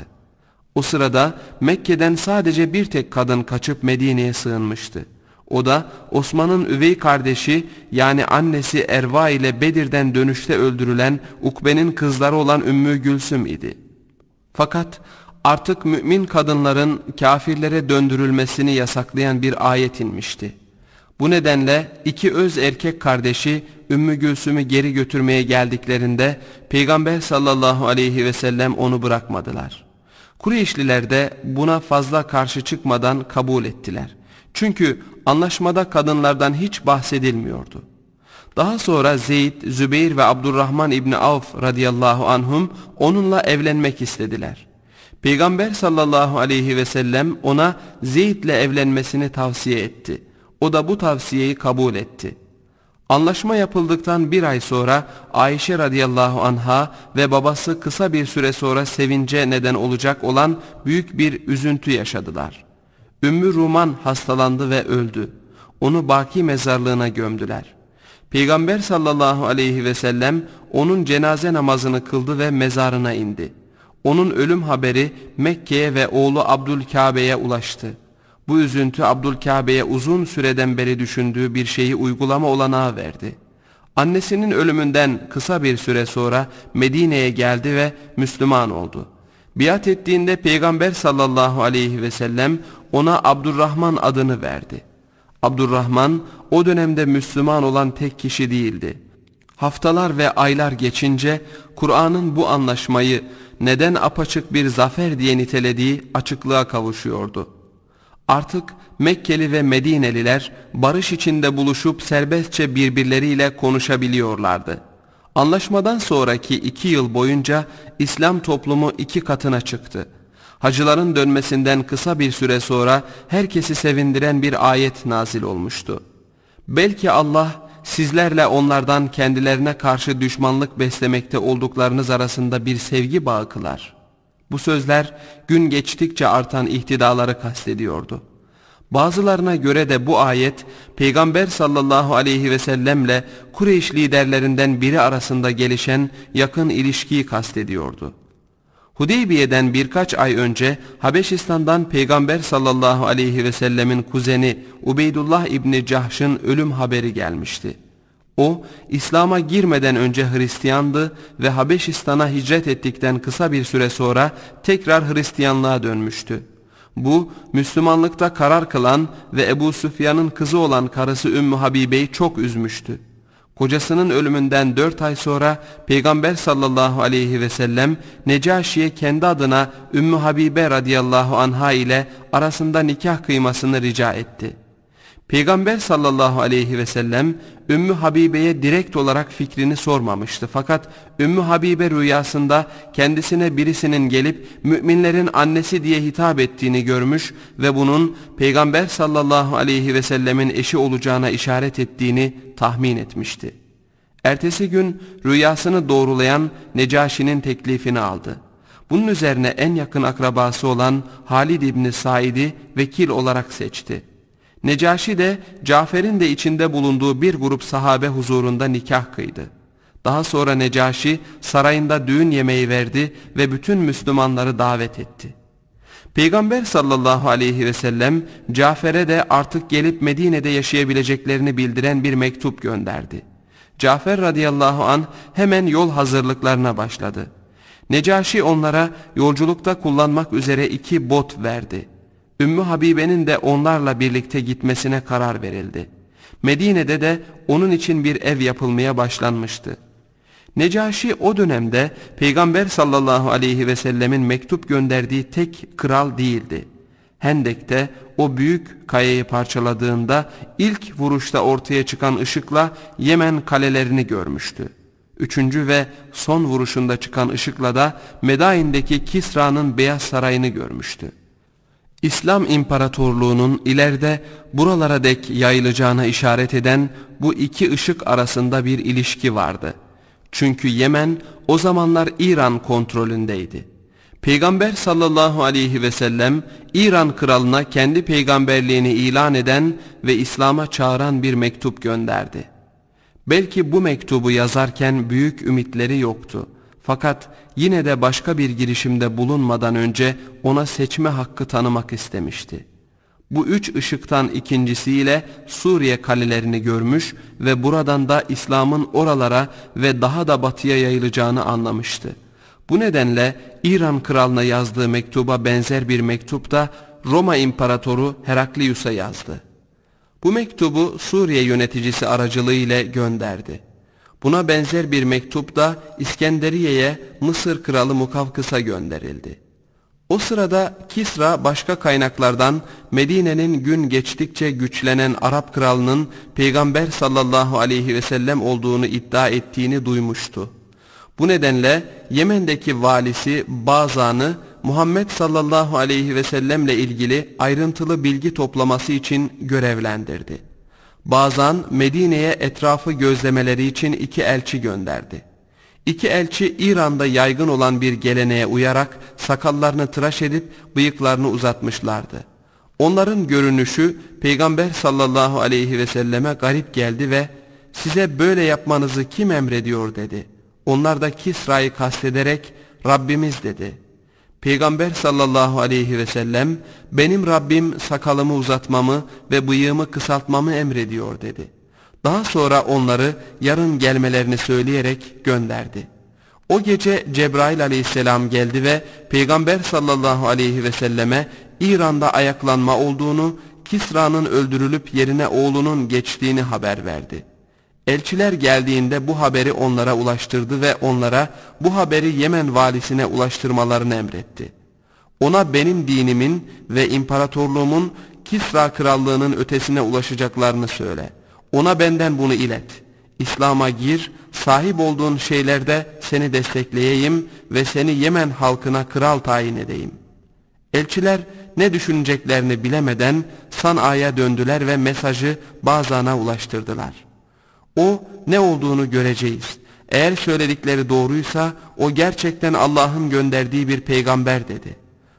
O sırada Mekke'den sadece bir tek kadın kaçıp Medine'ye sığınmıştı. O da Osman'ın üvey kardeşi yani annesi Erva ile Bedir'den dönüşte öldürülen Ukbe'nin kızları olan Ümmü Gülsüm idi. Fakat artık mümin kadınların kafirlere döndürülmesini yasaklayan bir ayet inmişti. Bu nedenle iki öz erkek kardeşi Ümmü Gülsüm'ü geri götürmeye geldiklerinde Peygamber sallallahu aleyhi ve sellem onu bırakmadılar. Kureyşliler de buna fazla karşı çıkmadan kabul ettiler. Çünkü anlaşmada kadınlardan hiç bahsedilmiyordu. Daha sonra Zeyd, Zübeyir ve Abdurrahman İbni Avf radıyallahu anhum onunla evlenmek istediler.'' Peygamber sallallahu aleyhi ve sellem ona ile evlenmesini tavsiye etti. O da bu tavsiyeyi kabul etti. Anlaşma yapıldıktan bir ay sonra Ayşe radıyallahu anha ve babası kısa bir süre sonra sevince neden olacak olan büyük bir üzüntü yaşadılar. Ümmü Ruman hastalandı ve öldü. Onu baki mezarlığına gömdüler. Peygamber sallallahu aleyhi ve sellem onun cenaze namazını kıldı ve mezarına indi.'' Onun ölüm haberi Mekke'ye ve oğlu Abdülkabe'ye ulaştı. Bu üzüntü Abdülkabe'ye uzun süreden beri düşündüğü bir şeyi uygulama olanağı verdi. Annesinin ölümünden kısa bir süre sonra Medine'ye geldi ve Müslüman oldu. Biat ettiğinde Peygamber sallallahu aleyhi ve sellem ona Abdurrahman adını verdi. Abdurrahman o dönemde Müslüman olan tek kişi değildi. Haftalar ve aylar geçince Kur'an'ın bu anlaşmayı neden apaçık bir zafer diye nitelediği açıklığa kavuşuyordu. Artık Mekkeli ve Medineliler barış içinde buluşup serbestçe birbirleriyle konuşabiliyorlardı. Anlaşmadan sonraki iki yıl boyunca İslam toplumu iki katına çıktı. Hacıların dönmesinden kısa bir süre sonra herkesi sevindiren bir ayet nazil olmuştu. Belki Allah sizlerle onlardan kendilerine karşı düşmanlık beslemekte olduklarınız arasında bir sevgi bağı kılar. Bu sözler gün geçtikçe artan ihtidaları kastediyordu. Bazılarına göre de bu ayet Peygamber sallallahu aleyhi ve sellemle Kureyş liderlerinden biri arasında gelişen yakın ilişkiyi kastediyordu.'' Hudeybiye'den birkaç ay önce Habeşistan'dan Peygamber sallallahu aleyhi ve sellemin kuzeni Ubeydullah İbni Cahş'ın ölüm haberi gelmişti. O, İslam'a girmeden önce Hristiyandı ve Habeşistan'a hicret ettikten kısa bir süre sonra tekrar Hristiyanlığa dönmüştü. Bu, Müslümanlıkta karar kılan ve Ebu Süfyan'ın kızı olan karısı Ümmü Habibe'yi çok üzmüştü. Kocasının ölümünden dört ay sonra Peygamber sallallahu aleyhi ve sellem Necaşi'ye kendi adına Ümmü Habibe radıyallahu anha ile arasında nikah kıymasını rica etti.'' Peygamber sallallahu aleyhi ve sellem Ümmü Habibe'ye direkt olarak fikrini sormamıştı. Fakat Ümmü Habibe rüyasında kendisine birisinin gelip müminlerin annesi diye hitap ettiğini görmüş ve bunun Peygamber sallallahu aleyhi ve sellemin eşi olacağına işaret ettiğini tahmin etmişti. Ertesi gün rüyasını doğrulayan Necaşi'nin teklifini aldı. Bunun üzerine en yakın akrabası olan Halid İbni Said'i vekil olarak seçti. Necaşi de Cafer'in de içinde bulunduğu bir grup sahabe huzurunda nikah kıydı. Daha sonra Necaşi sarayında düğün yemeği verdi ve bütün Müslümanları davet etti. Peygamber sallallahu aleyhi ve sellem Cafer'e de artık gelip Medine'de yaşayabileceklerini bildiren bir mektup gönderdi. Cafer radıyallahu an hemen yol hazırlıklarına başladı. Necaşi onlara yolculukta kullanmak üzere iki bot verdi.'' Ümmü Habibe'nin de onlarla birlikte gitmesine karar verildi. Medine'de de onun için bir ev yapılmaya başlanmıştı. Necaşi o dönemde Peygamber sallallahu aleyhi ve sellemin mektup gönderdiği tek kral değildi. Hendek'te o büyük kayayı parçaladığında ilk vuruşta ortaya çıkan ışıkla Yemen kalelerini görmüştü. Üçüncü ve son vuruşunda çıkan ışıkla da Medain'deki Kisra'nın Beyaz Sarayı'nı görmüştü. İslam İmparatorluğu'nun ileride buralara dek yayılacağına işaret eden bu iki ışık arasında bir ilişki vardı. Çünkü Yemen o zamanlar İran kontrolündeydi. Peygamber sallallahu aleyhi ve sellem İran kralına kendi peygamberliğini ilan eden ve İslam'a çağıran bir mektup gönderdi. Belki bu mektubu yazarken büyük ümitleri yoktu. Fakat yine de başka bir girişimde bulunmadan önce ona seçme hakkı tanımak istemişti. Bu üç ışıktan ikincisiyle Suriye kalelerini görmüş ve buradan da İslam'ın oralara ve daha da batıya yayılacağını anlamıştı. Bu nedenle İran kralına yazdığı mektuba benzer bir mektup da Roma İmparatoru Heraklius'a yazdı. Bu mektubu Suriye yöneticisi aracılığıyla gönderdi. Buna benzer bir mektup da İskenderiye'ye Mısır kralı Mukavkıs'a gönderildi. O sırada Kisra başka kaynaklardan Medine'nin gün geçtikçe güçlenen Arap kralının Peygamber sallallahu aleyhi ve sellem olduğunu iddia ettiğini duymuştu. Bu nedenle Yemen'deki valisi Bazan'ı Muhammed sallallahu aleyhi ve sellemle ilgili ayrıntılı bilgi toplaması için görevlendirdi. Bazen Medine'ye etrafı gözlemeleri için iki elçi gönderdi. İki elçi İran'da yaygın olan bir geleneğe uyarak sakallarını tıraş edip bıyıklarını uzatmışlardı. Onların görünüşü Peygamber sallallahu aleyhi ve selleme garip geldi ve size böyle yapmanızı kim emrediyor dedi. Onlar da Kisra'yı kastederek Rabbimiz dedi.'' Peygamber sallallahu aleyhi ve sellem benim Rabbim sakalımı uzatmamı ve bıyığımı kısaltmamı emrediyor dedi. Daha sonra onları yarın gelmelerini söyleyerek gönderdi. O gece Cebrail aleyhisselam geldi ve Peygamber sallallahu aleyhi ve selleme İran'da ayaklanma olduğunu, Kisra'nın öldürülüp yerine oğlunun geçtiğini haber verdi.'' Elçiler geldiğinde bu haberi onlara ulaştırdı ve onlara bu haberi Yemen valisine ulaştırmalarını emretti. Ona benim dinimin ve imparatorluğumun Kisra krallığının ötesine ulaşacaklarını söyle. Ona benden bunu ilet. İslam'a gir, sahip olduğun şeylerde seni destekleyeyim ve seni Yemen halkına kral tayin edeyim. Elçiler ne düşüneceklerini bilemeden San'a'ya döndüler ve mesajı Bazan'a ulaştırdılar. O ne olduğunu göreceğiz. Eğer söyledikleri doğruysa o gerçekten Allah'ın gönderdiği bir peygamber dedi.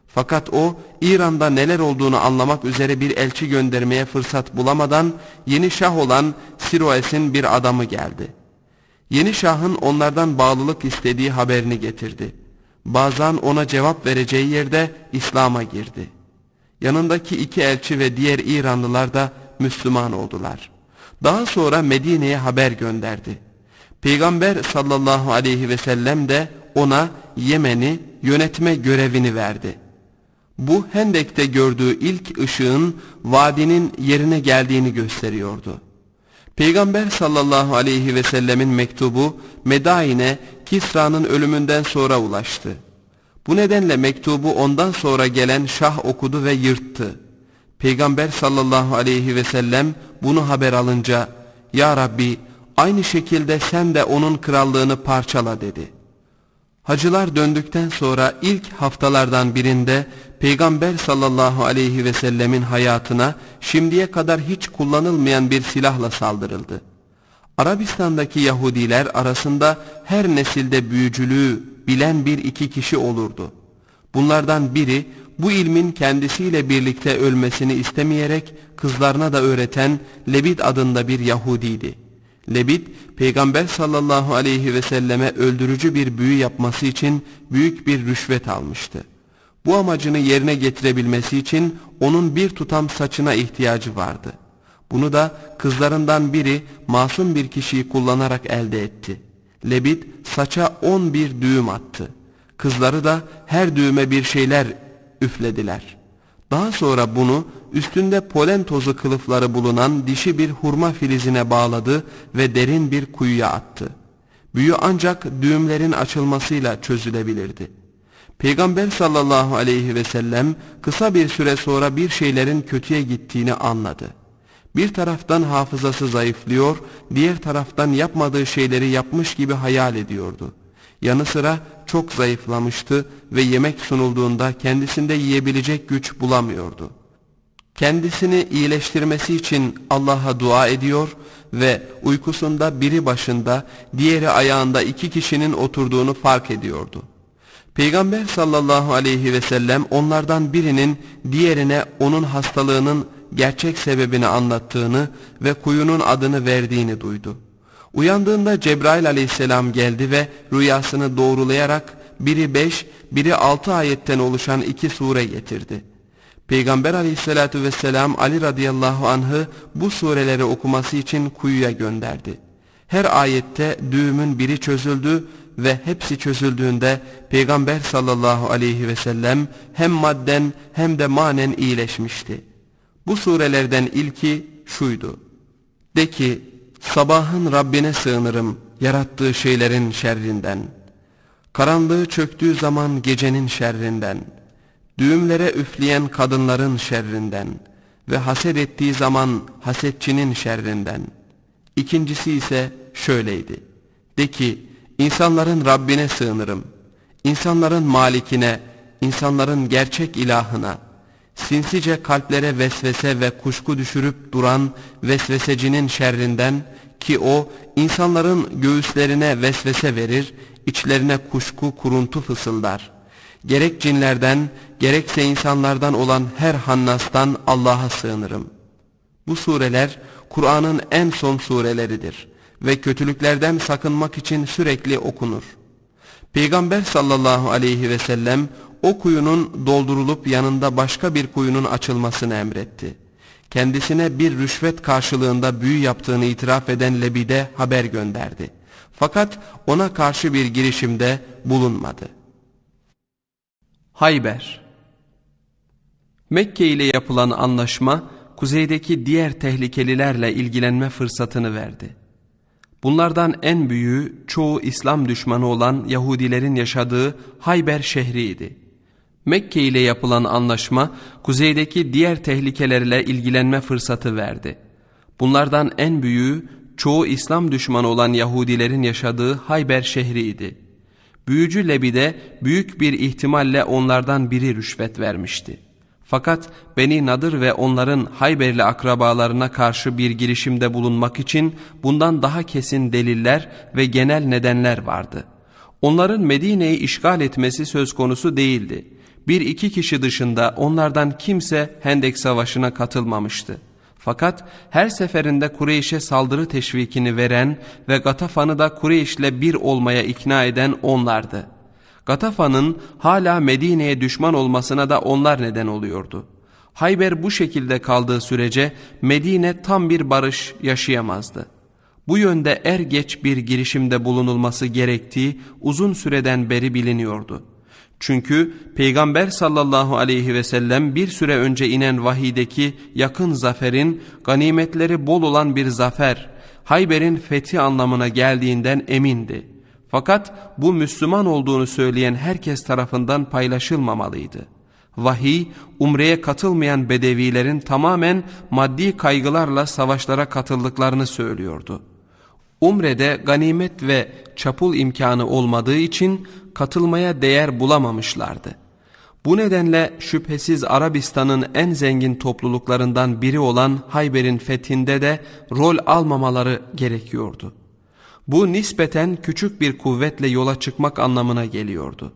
Fakat o İran'da neler olduğunu anlamak üzere bir elçi göndermeye fırsat bulamadan yeni şah olan Siroes'in bir adamı geldi. Yeni şahın onlardan bağlılık istediği haberini getirdi. Bazen ona cevap vereceği yerde İslam'a girdi. Yanındaki iki elçi ve diğer İranlılar da Müslüman oldular.'' Daha sonra Medine'ye haber gönderdi. Peygamber sallallahu aleyhi ve sellem de ona Yemen'i yönetme görevini verdi. Bu Hendek'te gördüğü ilk ışığın vadinin yerine geldiğini gösteriyordu. Peygamber sallallahu aleyhi ve sellemin mektubu Medain'e Kisra'nın ölümünden sonra ulaştı. Bu nedenle mektubu ondan sonra gelen Şah okudu ve yırttı. Peygamber sallallahu aleyhi ve sellem bunu haber alınca Ya Rabbi aynı şekilde sen de onun krallığını parçala dedi. Hacılar döndükten sonra ilk haftalardan birinde Peygamber sallallahu aleyhi ve sellemin hayatına şimdiye kadar hiç kullanılmayan bir silahla saldırıldı. Arabistan'daki Yahudiler arasında her nesilde büyücülüğü bilen bir iki kişi olurdu. Bunlardan biri bu ilmin kendisiyle birlikte ölmesini istemeyerek kızlarına da öğreten Lebid adında bir Yahudiydi. Lebid Peygamber sallallahu aleyhi ve selleme öldürücü bir büyü yapması için büyük bir rüşvet almıştı. Bu amacını yerine getirebilmesi için onun bir tutam saçına ihtiyacı vardı. Bunu da kızlarından biri masum bir kişiyi kullanarak elde etti. Lebid saça on bir düğüm attı. Kızları da her düğüme bir şeyler üflediler. Daha sonra bunu üstünde polen tozu kılıfları bulunan dişi bir hurma filizine bağladı ve derin bir kuyuya attı. Büyü ancak düğümlerin açılmasıyla çözülebilirdi. Peygamber sallallahu aleyhi ve sellem kısa bir süre sonra bir şeylerin kötüye gittiğini anladı. Bir taraftan hafızası zayıflıyor, diğer taraftan yapmadığı şeyleri yapmış gibi hayal ediyordu.'' Yanı sıra çok zayıflamıştı ve yemek sunulduğunda kendisinde yiyebilecek güç bulamıyordu. Kendisini iyileştirmesi için Allah'a dua ediyor ve uykusunda biri başında, diğeri ayağında iki kişinin oturduğunu fark ediyordu. Peygamber sallallahu aleyhi ve sellem onlardan birinin diğerine onun hastalığının gerçek sebebini anlattığını ve kuyunun adını verdiğini duydu. Uyandığında Cebrail aleyhisselam geldi ve rüyasını doğrulayarak biri beş, biri altı ayetten oluşan iki sure getirdi. Peygamber aleyhissalatü vesselam Ali radıyallahu anh'ı bu sureleri okuması için kuyuya gönderdi. Her ayette düğümün biri çözüldü ve hepsi çözüldüğünde Peygamber sallallahu aleyhi ve sellem hem madden hem de manen iyileşmişti. Bu surelerden ilki şuydu. De ki Sabahın Rabbine sığınırım yarattığı şeylerin şerrinden. Karanlığı çöktüğü zaman gecenin şerrinden. Düğümlere üfleyen kadınların şerrinden. Ve haset ettiği zaman hasetçinin şerrinden. İkincisi ise şöyleydi. De ki insanların Rabbine sığınırım. İnsanların malikine, insanların gerçek ilahına.'' sinsice kalplere vesvese ve kuşku düşürüp duran vesvesecinin şerrinden ki o insanların göğüslerine vesvese verir, içlerine kuşku kuruntu fısıldar. Gerek cinlerden, gerekse insanlardan olan her hannastan Allah'a sığınırım. Bu sureler Kur'an'ın en son sureleridir ve kötülüklerden sakınmak için sürekli okunur. Peygamber sallallahu aleyhi ve sellem o kuyunun doldurulup yanında başka bir kuyunun açılmasını emretti. Kendisine bir rüşvet karşılığında büyü yaptığını itiraf eden Lebide haber gönderdi. Fakat ona karşı bir girişimde bulunmadı. Hayber Mekke ile yapılan anlaşma kuzeydeki diğer tehlikelilerle ilgilenme fırsatını verdi. Bunlardan en büyüğü çoğu İslam düşmanı olan Yahudilerin yaşadığı Hayber şehriydi. Mekke ile yapılan anlaşma kuzeydeki diğer tehlikelerle ilgilenme fırsatı verdi. Bunlardan en büyüğü çoğu İslam düşmanı olan Yahudilerin yaşadığı Hayber şehriydi. Büyücü Lebide büyük bir ihtimalle onlardan biri rüşvet vermişti. Fakat Beni Nadır ve onların Hayberli akrabalarına karşı bir girişimde bulunmak için bundan daha kesin deliller ve genel nedenler vardı. Onların Medine'yi işgal etmesi söz konusu değildi bir iki kişi dışında onlardan kimse Hendek Savaşı'na katılmamıştı. Fakat her seferinde Kureyş'e saldırı teşvikini veren ve Gatafan'ı da Kureyş'le bir olmaya ikna eden onlardı. Gatafan'ın hala Medine'ye düşman olmasına da onlar neden oluyordu. Hayber bu şekilde kaldığı sürece Medine tam bir barış yaşayamazdı. Bu yönde er geç bir girişimde bulunulması gerektiği uzun süreden beri biliniyordu.'' Çünkü Peygamber sallallahu aleyhi ve sellem bir süre önce inen vahideki yakın zaferin ganimetleri bol olan bir zafer, Hayber'in fethi anlamına geldiğinden emindi. Fakat bu Müslüman olduğunu söyleyen herkes tarafından paylaşılmamalıydı. Vahiy, umreye katılmayan bedevilerin tamamen maddi kaygılarla savaşlara katıldıklarını söylüyordu. Umrede ganimet ve çapul imkanı olmadığı için katılmaya değer bulamamışlardı. Bu nedenle şüphesiz Arabistan'ın en zengin topluluklarından biri olan Hayber'in fethinde de rol almamaları gerekiyordu. Bu nispeten küçük bir kuvvetle yola çıkmak anlamına geliyordu.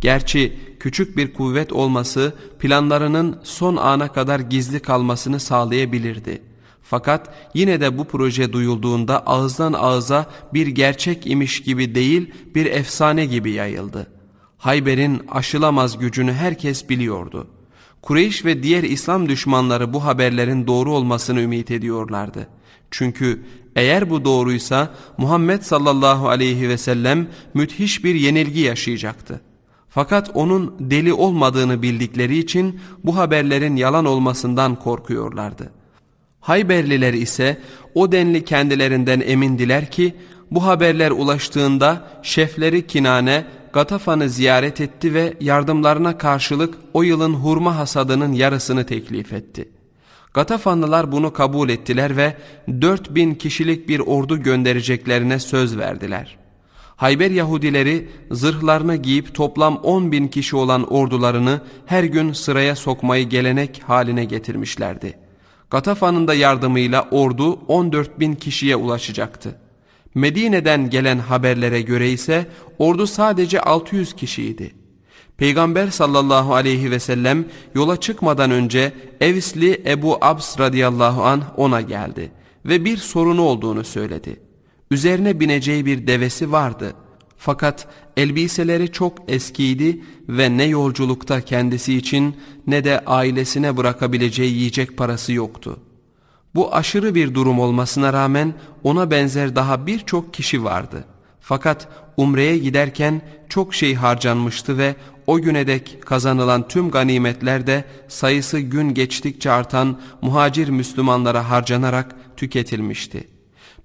Gerçi küçük bir kuvvet olması planlarının son ana kadar gizli kalmasını sağlayabilirdi.'' Fakat yine de bu proje duyulduğunda ağızdan ağıza bir gerçek imiş gibi değil bir efsane gibi yayıldı. Hayber'in aşılamaz gücünü herkes biliyordu. Kureyş ve diğer İslam düşmanları bu haberlerin doğru olmasını ümit ediyorlardı. Çünkü eğer bu doğruysa Muhammed sallallahu aleyhi ve sellem müthiş bir yenilgi yaşayacaktı. Fakat onun deli olmadığını bildikleri için bu haberlerin yalan olmasından korkuyorlardı.'' Hayberliler ise o denli kendilerinden emindiler ki bu haberler ulaştığında şefleri Kinane Gatafan'ı ziyaret etti ve yardımlarına karşılık o yılın hurma hasadının yarısını teklif etti. Gatafanlılar bunu kabul ettiler ve 4000 kişilik bir ordu göndereceklerine söz verdiler. Hayber Yahudileri zırhlarını giyip toplam 10 bin kişi olan ordularını her gün sıraya sokmayı gelenek haline getirmişlerdi.'' Gatafan'ın da yardımıyla ordu 14 bin kişiye ulaşacaktı. Medine'den gelen haberlere göre ise ordu sadece 600 kişiydi. Peygamber sallallahu aleyhi ve sellem yola çıkmadan önce Evisli Ebu Abs radıyallahu an ona geldi ve bir sorunu olduğunu söyledi. Üzerine bineceği bir devesi vardı.'' Fakat elbiseleri çok eskiydi ve ne yolculukta kendisi için ne de ailesine bırakabileceği yiyecek parası yoktu. Bu aşırı bir durum olmasına rağmen ona benzer daha birçok kişi vardı. Fakat Umre'ye giderken çok şey harcanmıştı ve o güne dek kazanılan tüm ganimetler de sayısı gün geçtikçe artan muhacir Müslümanlara harcanarak tüketilmişti.''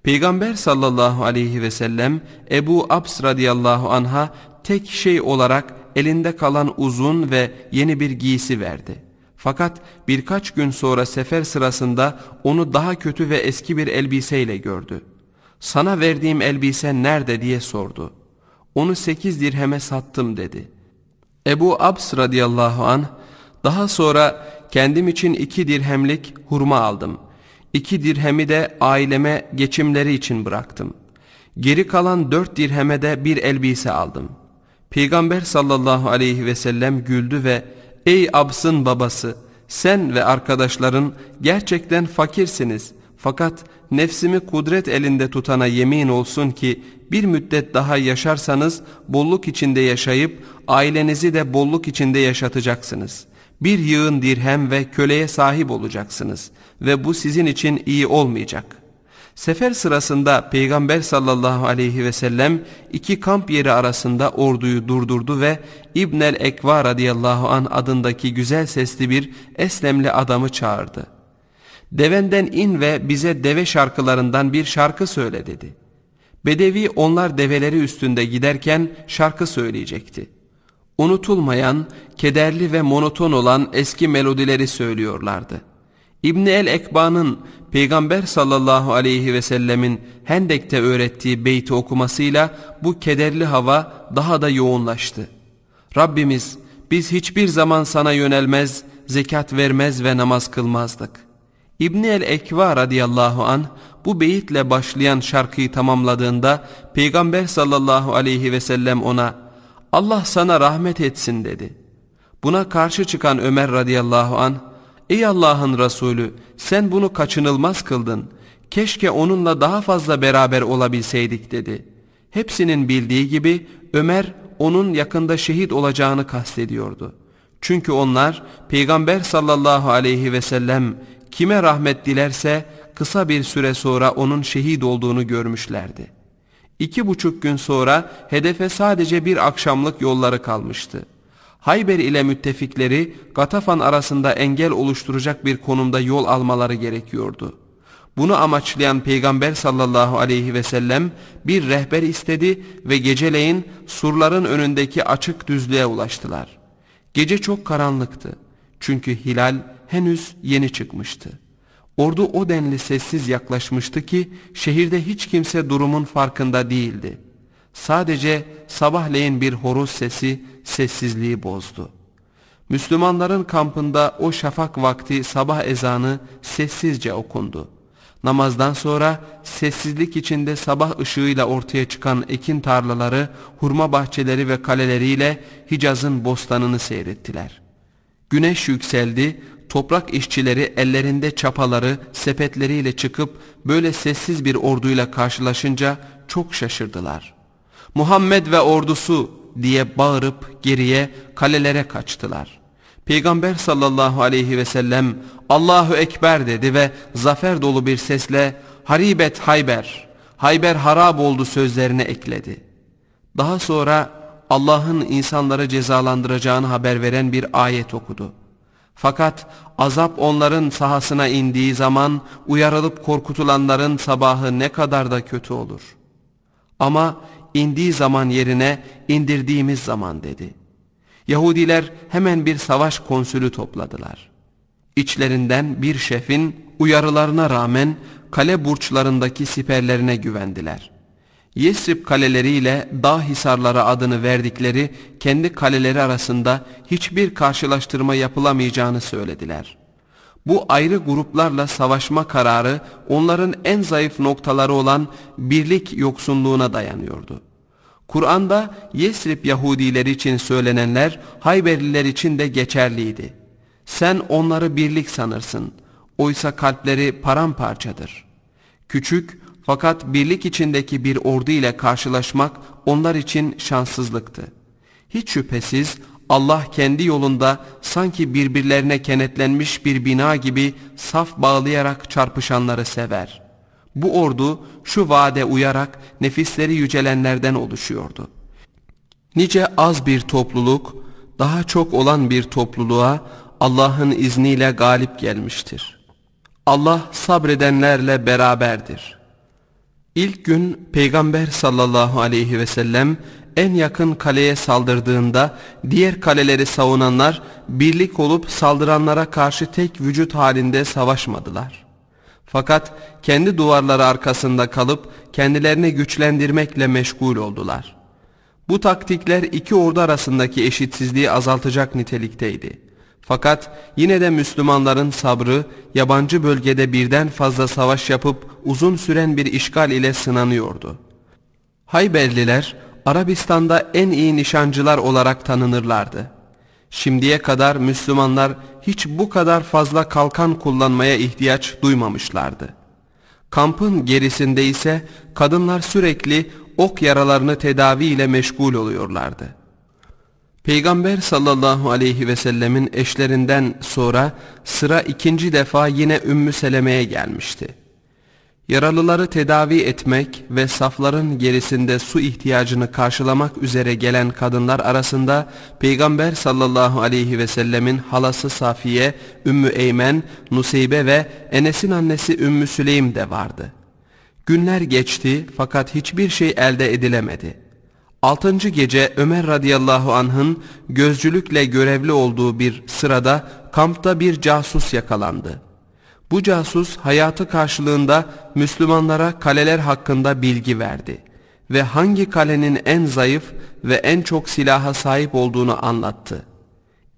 Peygamber sallallahu aleyhi ve sellem Ebu Abs radıyallahu anha tek şey olarak elinde kalan uzun ve yeni bir giysi verdi. Fakat birkaç gün sonra sefer sırasında onu daha kötü ve eski bir elbiseyle gördü. Sana verdiğim elbise nerede diye sordu. Onu sekiz dirheme sattım dedi. Ebu Abs radıyallahu an daha sonra kendim için iki dirhemlik hurma aldım. İki dirhemi de aileme geçimleri için bıraktım. Geri kalan dört dirheme de bir elbise aldım. Peygamber sallallahu aleyhi ve sellem güldü ve ''Ey Abs'ın babası sen ve arkadaşların gerçekten fakirsiniz fakat nefsimi kudret elinde tutana yemin olsun ki bir müddet daha yaşarsanız bolluk içinde yaşayıp ailenizi de bolluk içinde yaşatacaksınız.'' bir yığın dirhem ve köleye sahip olacaksınız ve bu sizin için iyi olmayacak. Sefer sırasında Peygamber sallallahu aleyhi ve sellem iki kamp yeri arasında orduyu durdurdu ve İbnel Ekva radıyallahu an adındaki güzel sesli bir Eslemli adamı çağırdı. Devenden in ve bize deve şarkılarından bir şarkı söyle dedi. Bedevi onlar develeri üstünde giderken şarkı söyleyecekti unutulmayan, kederli ve monoton olan eski melodileri söylüyorlardı. İbni el-Ekba'nın Peygamber sallallahu aleyhi ve sellemin Hendek'te öğrettiği beyti okumasıyla bu kederli hava daha da yoğunlaştı. Rabbimiz biz hiçbir zaman sana yönelmez, zekat vermez ve namaz kılmazdık. İbni el-Ekva radıyallahu an bu beyitle başlayan şarkıyı tamamladığında Peygamber sallallahu aleyhi ve sellem ona Allah sana rahmet etsin dedi. Buna karşı çıkan Ömer radıyallahu an, ey Allah'ın Resulü sen bunu kaçınılmaz kıldın. Keşke onunla daha fazla beraber olabilseydik dedi. Hepsinin bildiği gibi Ömer onun yakında şehit olacağını kastediyordu. Çünkü onlar Peygamber sallallahu aleyhi ve sellem kime rahmet dilerse kısa bir süre sonra onun şehit olduğunu görmüşlerdi. İki buçuk gün sonra hedefe sadece bir akşamlık yolları kalmıştı. Hayber ile müttefikleri Gatafan arasında engel oluşturacak bir konumda yol almaları gerekiyordu. Bunu amaçlayan Peygamber sallallahu aleyhi ve sellem bir rehber istedi ve geceleyin surların önündeki açık düzlüğe ulaştılar. Gece çok karanlıktı çünkü hilal henüz yeni çıkmıştı. Ordu o denli sessiz yaklaşmıştı ki şehirde hiç kimse durumun farkında değildi. Sadece sabahleyin bir horoz sesi sessizliği bozdu. Müslümanların kampında o şafak vakti sabah ezanı sessizce okundu. Namazdan sonra sessizlik içinde sabah ışığıyla ortaya çıkan ekin tarlaları, hurma bahçeleri ve kaleleriyle Hicaz'ın bostanını seyrettiler. Güneş yükseldi, toprak işçileri ellerinde çapaları, sepetleriyle çıkıp böyle sessiz bir orduyla karşılaşınca çok şaşırdılar. Muhammed ve ordusu diye bağırıp geriye kalelere kaçtılar. Peygamber sallallahu aleyhi ve sellem Allahu Ekber dedi ve zafer dolu bir sesle Haribet Hayber, Hayber harab oldu sözlerine ekledi. Daha sonra Allah'ın insanları cezalandıracağını haber veren bir ayet okudu. Fakat azap onların sahasına indiği zaman uyarılıp korkutulanların sabahı ne kadar da kötü olur. Ama indiği zaman yerine indirdiğimiz zaman dedi. Yahudiler hemen bir savaş konsülü topladılar. İçlerinden bir şefin uyarılarına rağmen kale burçlarındaki siperlerine güvendiler. Yesrib kaleleriyle dağ hisarları adını verdikleri kendi kaleleri arasında hiçbir karşılaştırma yapılamayacağını söylediler. Bu ayrı gruplarla savaşma kararı onların en zayıf noktaları olan birlik yoksunluğuna dayanıyordu. Kur'an'da Yesrib Yahudileri için söylenenler Hayberliler için de geçerliydi. Sen onları birlik sanırsın. Oysa kalpleri paramparçadır. Küçük, fakat birlik içindeki bir ordu ile karşılaşmak onlar için şanssızlıktı. Hiç şüphesiz Allah kendi yolunda sanki birbirlerine kenetlenmiş bir bina gibi saf bağlayarak çarpışanları sever. Bu ordu şu vade uyarak nefisleri yücelenlerden oluşuyordu. Nice az bir topluluk daha çok olan bir topluluğa Allah'ın izniyle galip gelmiştir. Allah sabredenlerle beraberdir.'' İlk gün Peygamber sallallahu aleyhi ve sellem en yakın kaleye saldırdığında diğer kaleleri savunanlar birlik olup saldıranlara karşı tek vücut halinde savaşmadılar. Fakat kendi duvarları arkasında kalıp kendilerini güçlendirmekle meşgul oldular. Bu taktikler iki ordu arasındaki eşitsizliği azaltacak nitelikteydi.'' Fakat yine de Müslümanların sabrı yabancı bölgede birden fazla savaş yapıp uzun süren bir işgal ile sınanıyordu. Hayberliler Arabistan'da en iyi nişancılar olarak tanınırlardı. Şimdiye kadar Müslümanlar hiç bu kadar fazla kalkan kullanmaya ihtiyaç duymamışlardı. Kampın gerisinde ise kadınlar sürekli ok yaralarını tedavi ile meşgul oluyorlardı.'' Peygamber sallallahu aleyhi ve sellemin eşlerinden sonra sıra ikinci defa yine Ümmü Seleme'ye gelmişti. Yaralıları tedavi etmek ve safların gerisinde su ihtiyacını karşılamak üzere gelen kadınlar arasında Peygamber sallallahu aleyhi ve sellemin halası Safiye, Ümmü Eymen, Nuseybe ve Enes'in annesi Ümmü Süleym de vardı. Günler geçti fakat hiçbir şey elde edilemedi.'' Altıncı gece Ömer radıyallahu anh'ın gözcülükle görevli olduğu bir sırada kampta bir casus yakalandı. Bu casus hayatı karşılığında Müslümanlara kaleler hakkında bilgi verdi ve hangi kalenin en zayıf ve en çok silaha sahip olduğunu anlattı.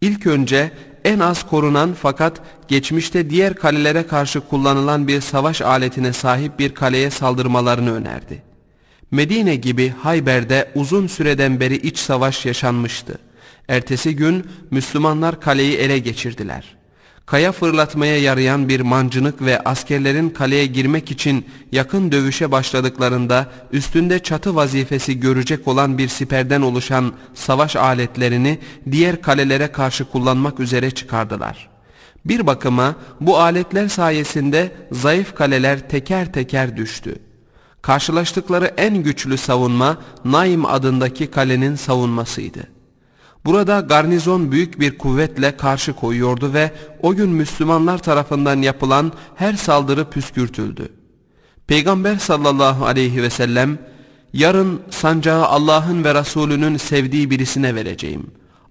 İlk önce en az korunan fakat geçmişte diğer kalelere karşı kullanılan bir savaş aletine sahip bir kaleye saldırmalarını önerdi. Medine gibi Hayber'de uzun süreden beri iç savaş yaşanmıştı. Ertesi gün Müslümanlar kaleyi ele geçirdiler. Kaya fırlatmaya yarayan bir mancınık ve askerlerin kaleye girmek için yakın dövüşe başladıklarında üstünde çatı vazifesi görecek olan bir siperden oluşan savaş aletlerini diğer kalelere karşı kullanmak üzere çıkardılar.'' Bir bakıma bu aletler sayesinde zayıf kaleler teker teker düştü. Karşılaştıkları en güçlü savunma Naim adındaki kalenin savunmasıydı. Burada garnizon büyük bir kuvvetle karşı koyuyordu ve o gün Müslümanlar tarafından yapılan her saldırı püskürtüldü. Peygamber sallallahu aleyhi ve sellem yarın sancağı Allah'ın ve Resulünün sevdiği birisine vereceğim.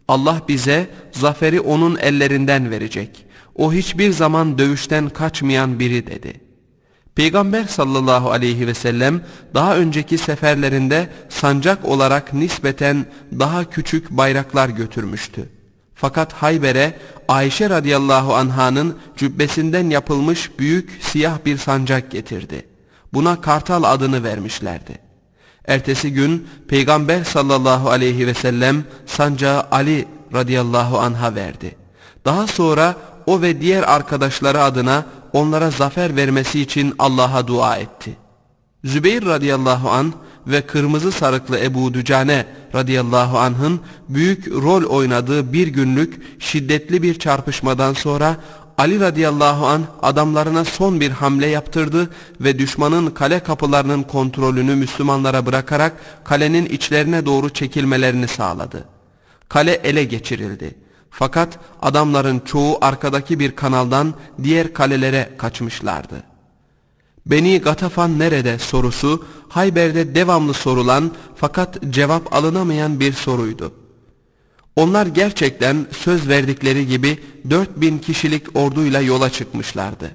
Allah bize zaferi onun ellerinden verecek. O hiçbir zaman dövüşten kaçmayan biri dedi.'' Peygamber sallallahu aleyhi ve sellem daha önceki seferlerinde sancak olarak nispeten daha küçük bayraklar götürmüştü. Fakat Hayber'e Ayşe radıyallahu anhanın cübbesinden yapılmış büyük siyah bir sancak getirdi. Buna kartal adını vermişlerdi. Ertesi gün Peygamber sallallahu aleyhi ve sellem sancağı Ali radıyallahu anha verdi. Daha sonra o ve diğer arkadaşları adına onlara zafer vermesi için Allah'a dua etti. Zübeyir radıyallahu an ve kırmızı sarıklı Ebu Dücane radıyallahu anh'ın büyük rol oynadığı bir günlük şiddetli bir çarpışmadan sonra Ali radıyallahu an adamlarına son bir hamle yaptırdı ve düşmanın kale kapılarının kontrolünü Müslümanlara bırakarak kalenin içlerine doğru çekilmelerini sağladı. Kale ele geçirildi. Fakat adamların çoğu arkadaki bir kanaldan diğer kalelere kaçmışlardı. Beni Gatafan nerede sorusu Hayber'de devamlı sorulan fakat cevap alınamayan bir soruydu. Onlar gerçekten söz verdikleri gibi 4000 kişilik orduyla yola çıkmışlardı.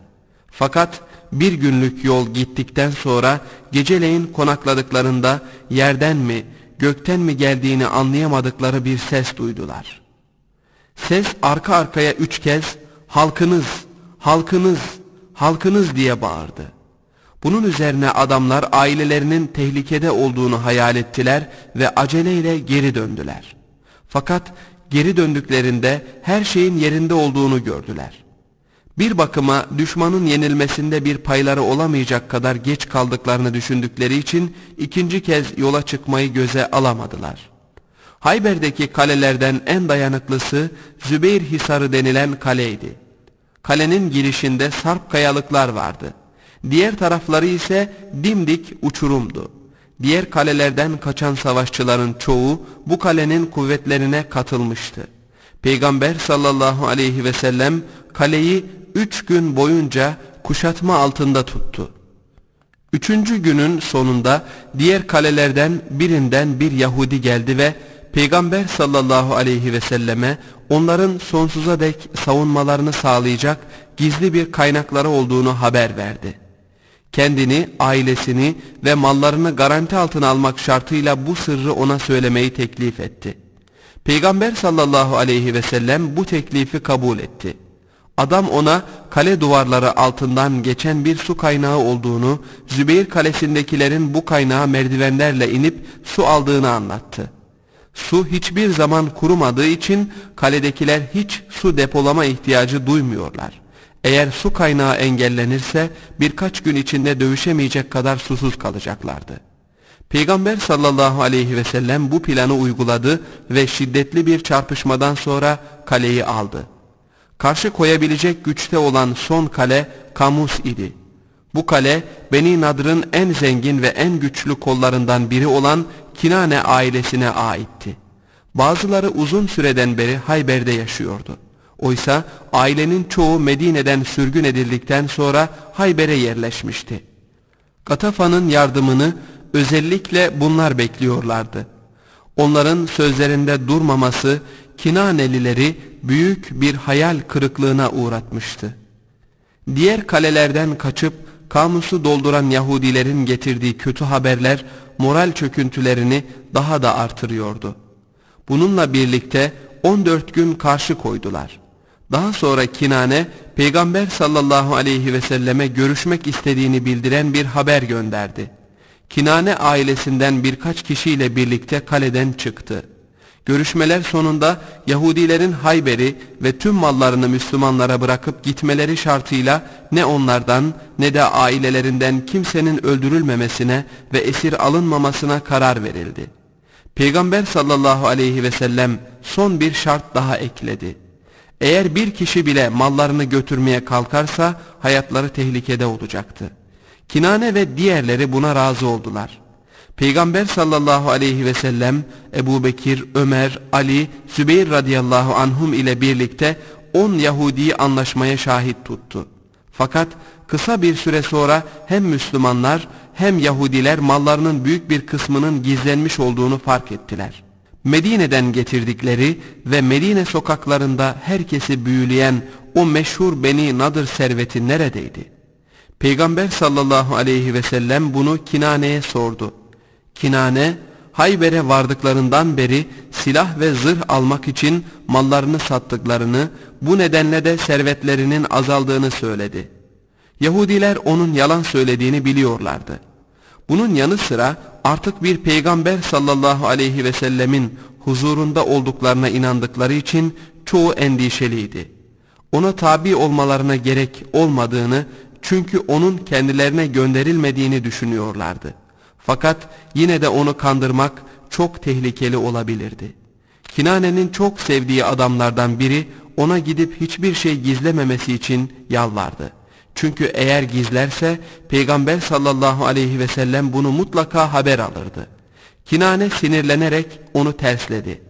Fakat bir günlük yol gittikten sonra geceleyin konakladıklarında yerden mi gökten mi geldiğini anlayamadıkları bir ses duydular.'' Ses arka arkaya üç kez halkınız, halkınız, halkınız diye bağırdı. Bunun üzerine adamlar ailelerinin tehlikede olduğunu hayal ettiler ve aceleyle geri döndüler. Fakat geri döndüklerinde her şeyin yerinde olduğunu gördüler. Bir bakıma düşmanın yenilmesinde bir payları olamayacak kadar geç kaldıklarını düşündükleri için ikinci kez yola çıkmayı göze alamadılar. Hayber'deki kalelerden en dayanıklısı Zübeyir Hisarı denilen kaleydi. Kalenin girişinde sarp kayalıklar vardı. Diğer tarafları ise dimdik uçurumdu. Diğer kalelerden kaçan savaşçıların çoğu bu kalenin kuvvetlerine katılmıştı. Peygamber sallallahu aleyhi ve sellem kaleyi üç gün boyunca kuşatma altında tuttu. Üçüncü günün sonunda diğer kalelerden birinden bir Yahudi geldi ve Peygamber sallallahu aleyhi ve selleme onların sonsuza dek savunmalarını sağlayacak gizli bir kaynakları olduğunu haber verdi. Kendini, ailesini ve mallarını garanti altına almak şartıyla bu sırrı ona söylemeyi teklif etti. Peygamber sallallahu aleyhi ve sellem bu teklifi kabul etti. Adam ona kale duvarları altından geçen bir su kaynağı olduğunu, Zübeyir kalesindekilerin bu kaynağa merdivenlerle inip su aldığını anlattı. Su hiçbir zaman kurumadığı için kaledekiler hiç su depolama ihtiyacı duymuyorlar. Eğer su kaynağı engellenirse birkaç gün içinde dövüşemeyecek kadar susuz kalacaklardı. Peygamber sallallahu aleyhi ve sellem bu planı uyguladı ve şiddetli bir çarpışmadan sonra kaleyi aldı. Karşı koyabilecek güçte olan son kale Kamus idi. Bu kale Beni Nadr'ın en zengin ve en güçlü kollarından biri olan Kinane ailesine aitti. Bazıları uzun süreden beri Hayber'de yaşıyordu. Oysa ailenin çoğu Medine'den sürgün edildikten sonra Hayber'e yerleşmişti. Katafa'nın yardımını özellikle bunlar bekliyorlardı. Onların sözlerinde durmaması Kinanelileri büyük bir hayal kırıklığına uğratmıştı. Diğer kalelerden kaçıp kamusu dolduran Yahudilerin getirdiği kötü haberler moral çöküntülerini daha da artırıyordu. Bununla birlikte 14 gün karşı koydular. Daha sonra Kinane, Peygamber sallallahu aleyhi ve selleme görüşmek istediğini bildiren bir haber gönderdi. Kinane ailesinden birkaç kişiyle birlikte kaleden çıktı. Görüşmeler sonunda Yahudilerin Hayber'i ve tüm mallarını Müslümanlara bırakıp gitmeleri şartıyla ne onlardan ne de ailelerinden kimsenin öldürülmemesine ve esir alınmamasına karar verildi. Peygamber sallallahu aleyhi ve sellem son bir şart daha ekledi. Eğer bir kişi bile mallarını götürmeye kalkarsa hayatları tehlikede olacaktı. Kinane ve diğerleri buna razı oldular.'' Peygamber sallallahu aleyhi ve sellem Ebu Bekir, Ömer, Ali, Sübeyir radıyallahu anhum ile birlikte 10 Yahudi'yi anlaşmaya şahit tuttu. Fakat kısa bir süre sonra hem Müslümanlar hem Yahudiler mallarının büyük bir kısmının gizlenmiş olduğunu fark ettiler. Medine'den getirdikleri ve Medine sokaklarında herkesi büyüleyen o meşhur Beni Nadır serveti neredeydi? Peygamber sallallahu aleyhi ve sellem bunu Kinane'ye sordu. Kinane, Hayber'e vardıklarından beri silah ve zırh almak için mallarını sattıklarını, bu nedenle de servetlerinin azaldığını söyledi. Yahudiler onun yalan söylediğini biliyorlardı. Bunun yanı sıra artık bir peygamber sallallahu aleyhi ve sellemin huzurunda olduklarına inandıkları için çoğu endişeliydi. Ona tabi olmalarına gerek olmadığını çünkü onun kendilerine gönderilmediğini düşünüyorlardı. Fakat yine de onu kandırmak çok tehlikeli olabilirdi. Kinane'nin çok sevdiği adamlardan biri ona gidip hiçbir şey gizlememesi için yalvardı. Çünkü eğer gizlerse Peygamber sallallahu aleyhi ve sellem bunu mutlaka haber alırdı. Kinane sinirlenerek onu tersledi.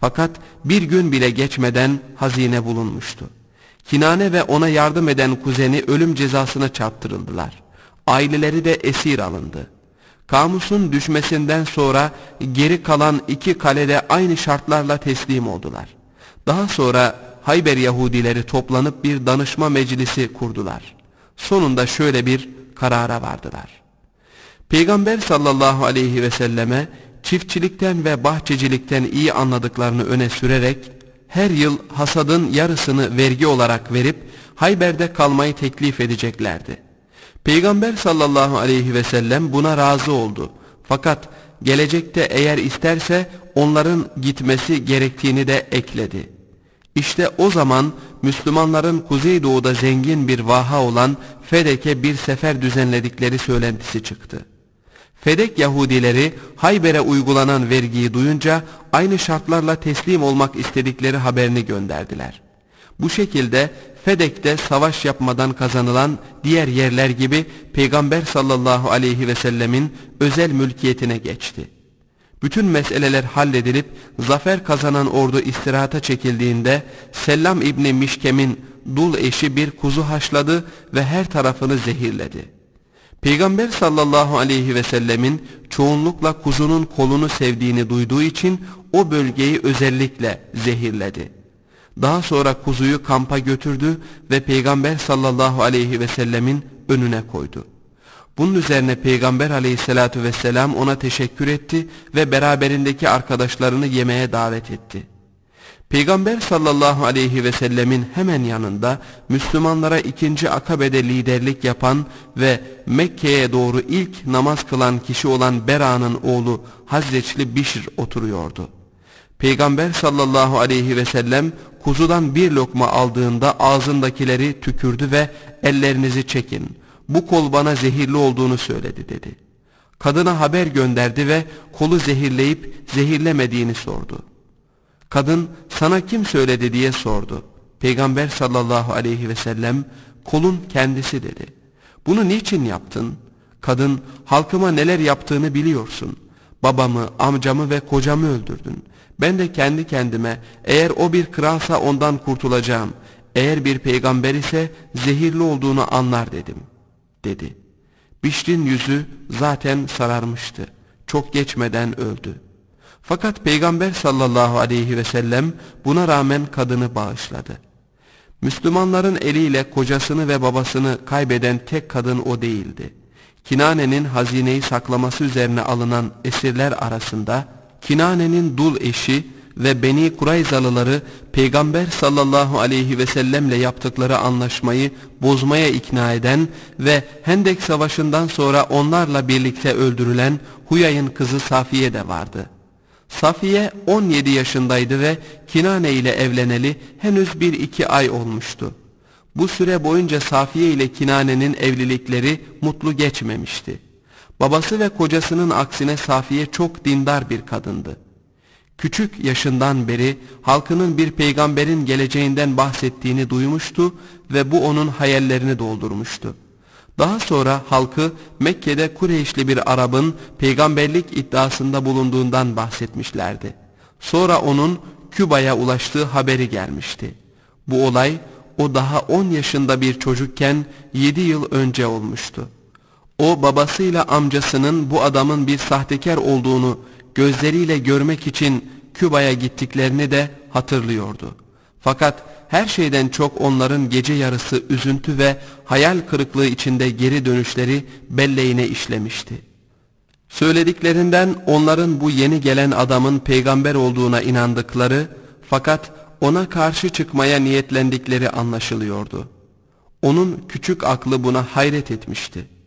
Fakat bir gün bile geçmeden hazine bulunmuştu. Kinane ve ona yardım eden kuzeni ölüm cezasına çarptırıldılar. Aileleri de esir alındı.'' Kamus'un düşmesinden sonra geri kalan iki kalede aynı şartlarla teslim oldular. Daha sonra Hayber Yahudileri toplanıp bir danışma meclisi kurdular. Sonunda şöyle bir karara vardılar. Peygamber sallallahu aleyhi ve selleme çiftçilikten ve bahçecilikten iyi anladıklarını öne sürerek her yıl hasadın yarısını vergi olarak verip Hayber'de kalmayı teklif edeceklerdi. Peygamber sallallahu aleyhi ve sellem buna razı oldu. Fakat gelecekte eğer isterse onların gitmesi gerektiğini de ekledi. İşte o zaman Müslümanların Kuzeydoğu'da zengin bir vaha olan Fedek'e bir sefer düzenledikleri söylentisi çıktı. Fedek Yahudileri Hayber'e uygulanan vergiyi duyunca aynı şartlarla teslim olmak istedikleri haberini gönderdiler. Bu şekilde Fedek'te savaş yapmadan kazanılan diğer yerler gibi Peygamber sallallahu aleyhi ve sellemin özel mülkiyetine geçti. Bütün meseleler halledilip zafer kazanan ordu istirahata çekildiğinde Sellam İbni Mişkem'in dul eşi bir kuzu haşladı ve her tarafını zehirledi. Peygamber sallallahu aleyhi ve sellemin çoğunlukla kuzunun kolunu sevdiğini duyduğu için o bölgeyi özellikle zehirledi.'' Daha sonra kuzuyu kampa götürdü ve Peygamber sallallahu aleyhi ve sellemin önüne koydu. Bunun üzerine Peygamber aleyhissalatu vesselam ona teşekkür etti ve beraberindeki arkadaşlarını yemeğe davet etti. Peygamber sallallahu aleyhi ve sellemin hemen yanında Müslümanlara ikinci akabede liderlik yapan ve Mekke'ye doğru ilk namaz kılan kişi olan Bera'nın oğlu Hazreçli Bişir oturuyordu. Peygamber sallallahu aleyhi ve sellem kuzudan bir lokma aldığında ağzındakileri tükürdü ve ellerinizi çekin. Bu kol bana zehirli olduğunu söyledi dedi. Kadına haber gönderdi ve kolu zehirleyip zehirlemediğini sordu. Kadın sana kim söyledi diye sordu. Peygamber sallallahu aleyhi ve sellem kolun kendisi dedi. Bunu niçin yaptın? Kadın halkıma neler yaptığını biliyorsun. Babamı, amcamı ve kocamı öldürdün.'' Ben de kendi kendime eğer o bir kralsa ondan kurtulacağım. Eğer bir peygamber ise zehirli olduğunu anlar dedim. Dedi. Bişr'in yüzü zaten sararmıştı. Çok geçmeden öldü. Fakat Peygamber sallallahu aleyhi ve sellem buna rağmen kadını bağışladı. Müslümanların eliyle kocasını ve babasını kaybeden tek kadın o değildi. Kinane'nin hazineyi saklaması üzerine alınan esirler arasında Kinane'nin dul eşi ve Beni Kurayzalıları Peygamber sallallahu aleyhi ve sellemle yaptıkları anlaşmayı bozmaya ikna eden ve Hendek Savaşı'ndan sonra onlarla birlikte öldürülen Huyay'ın kızı Safiye de vardı. Safiye 17 yaşındaydı ve Kinane ile evleneli henüz bir iki ay olmuştu. Bu süre boyunca Safiye ile Kinane'nin evlilikleri mutlu geçmemişti. Babası ve kocasının aksine Safiye çok dindar bir kadındı. Küçük yaşından beri halkının bir peygamberin geleceğinden bahsettiğini duymuştu ve bu onun hayallerini doldurmuştu. Daha sonra halkı Mekke'de Kureyşli bir Arap'ın peygamberlik iddiasında bulunduğundan bahsetmişlerdi. Sonra onun Küba'ya ulaştığı haberi gelmişti. Bu olay o daha 10 yaşında bir çocukken 7 yıl önce olmuştu. O babasıyla amcasının bu adamın bir sahtekar olduğunu gözleriyle görmek için Küba'ya gittiklerini de hatırlıyordu. Fakat her şeyden çok onların gece yarısı üzüntü ve hayal kırıklığı içinde geri dönüşleri belleğine işlemişti. Söylediklerinden onların bu yeni gelen adamın peygamber olduğuna inandıkları fakat ona karşı çıkmaya niyetlendikleri anlaşılıyordu. Onun küçük aklı buna hayret etmişti.''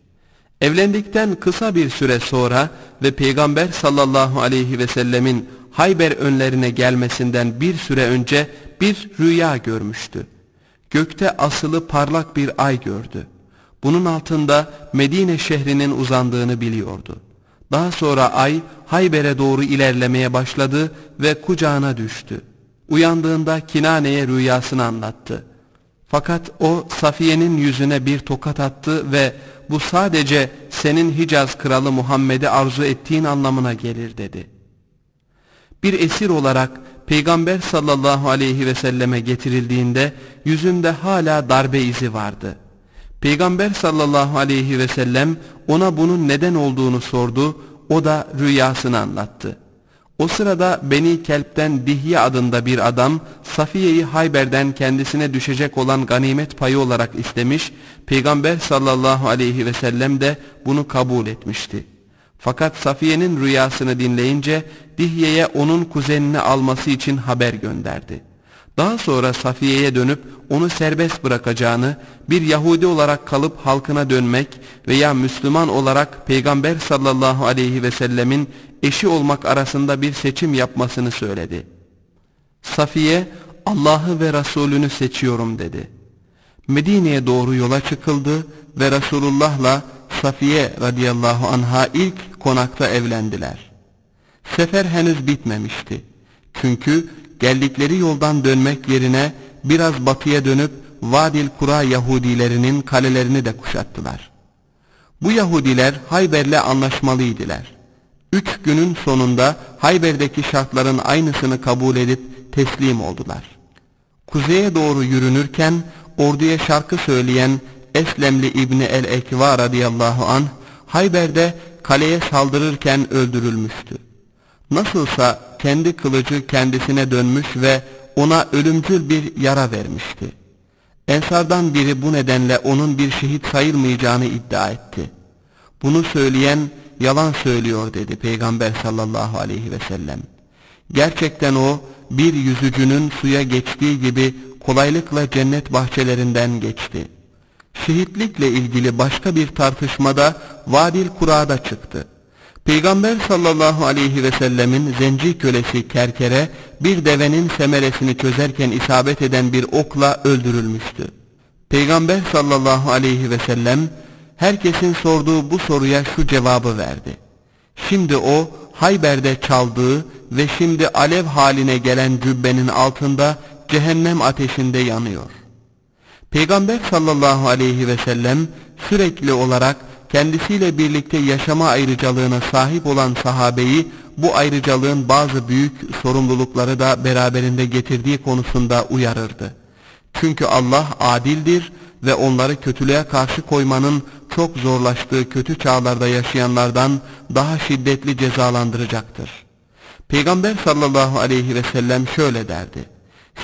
Evlendikten kısa bir süre sonra ve Peygamber sallallahu aleyhi ve sellemin Hayber önlerine gelmesinden bir süre önce bir rüya görmüştü. Gökte asılı parlak bir ay gördü. Bunun altında Medine şehrinin uzandığını biliyordu. Daha sonra ay Hayber'e doğru ilerlemeye başladı ve kucağına düştü. Uyandığında Kinane'ye rüyasını anlattı. Fakat o Safiye'nin yüzüne bir tokat attı ve bu sadece senin Hicaz kralı Muhammed'i arzu ettiğin anlamına gelir dedi. Bir esir olarak Peygamber sallallahu aleyhi ve selleme getirildiğinde yüzünde hala darbe izi vardı. Peygamber sallallahu aleyhi ve sellem ona bunun neden olduğunu sordu, o da rüyasını anlattı. O sırada Beni Kelp'ten Dihye adında bir adam Safiye'yi Hayber'den kendisine düşecek olan ganimet payı olarak istemiş, Peygamber sallallahu aleyhi ve sellem de bunu kabul etmişti. Fakat Safiye'nin rüyasını dinleyince Dihye'ye onun kuzenini alması için haber gönderdi. Daha sonra Safiye'ye dönüp onu serbest bırakacağını, bir Yahudi olarak kalıp halkına dönmek veya Müslüman olarak Peygamber sallallahu aleyhi ve sellemin eşi olmak arasında bir seçim yapmasını söyledi. Safiye Allah'ı ve Resulünü seçiyorum dedi. Medine'ye doğru yola çıkıldı ve Resulullah'la Safiye radıyallahu anha ilk konakta evlendiler. Sefer henüz bitmemişti. Çünkü geldikleri yoldan dönmek yerine biraz batıya dönüp Vadil Kura Yahudilerinin kalelerini de kuşattılar. Bu Yahudiler Hayber'le anlaşmalıydılar. Üç günün sonunda Hayber'deki şartların aynısını kabul edip teslim oldular. Kuzeye doğru yürünürken orduya şarkı söyleyen Eslemli İbni el-Ekva radıyallahu an Hayber'de kaleye saldırırken öldürülmüştü. Nasılsa kendi kılıcı kendisine dönmüş ve ona ölümcül bir yara vermişti. Ensardan biri bu nedenle onun bir şehit sayılmayacağını iddia etti. Bunu söyleyen yalan söylüyor dedi Peygamber sallallahu aleyhi ve sellem. Gerçekten o bir yüzücünün suya geçtiği gibi kolaylıkla cennet bahçelerinden geçti. Şehitlikle ilgili başka bir tartışmada Vadil Kura'da çıktı. Peygamber sallallahu aleyhi ve sellemin zenci kölesi Kerkere bir devenin semeresini çözerken isabet eden bir okla öldürülmüştü. Peygamber sallallahu aleyhi ve sellem herkesin sorduğu bu soruya şu cevabı verdi. Şimdi o Hayber'de çaldığı ve şimdi alev haline gelen cübbenin altında cehennem ateşinde yanıyor. Peygamber sallallahu aleyhi ve sellem sürekli olarak kendisiyle birlikte yaşama ayrıcalığına sahip olan sahabeyi bu ayrıcalığın bazı büyük sorumlulukları da beraberinde getirdiği konusunda uyarırdı. Çünkü Allah adildir ve onları kötülüğe karşı koymanın çok zorlaştığı kötü çağlarda yaşayanlardan daha şiddetli cezalandıracaktır. Peygamber sallallahu aleyhi ve sellem şöyle derdi.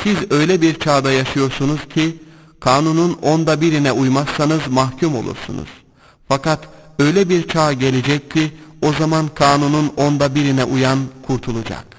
Siz öyle bir çağda yaşıyorsunuz ki kanunun onda birine uymazsanız mahkum olursunuz. Fakat öyle bir çağ gelecek ki o zaman kanunun onda birine uyan kurtulacak.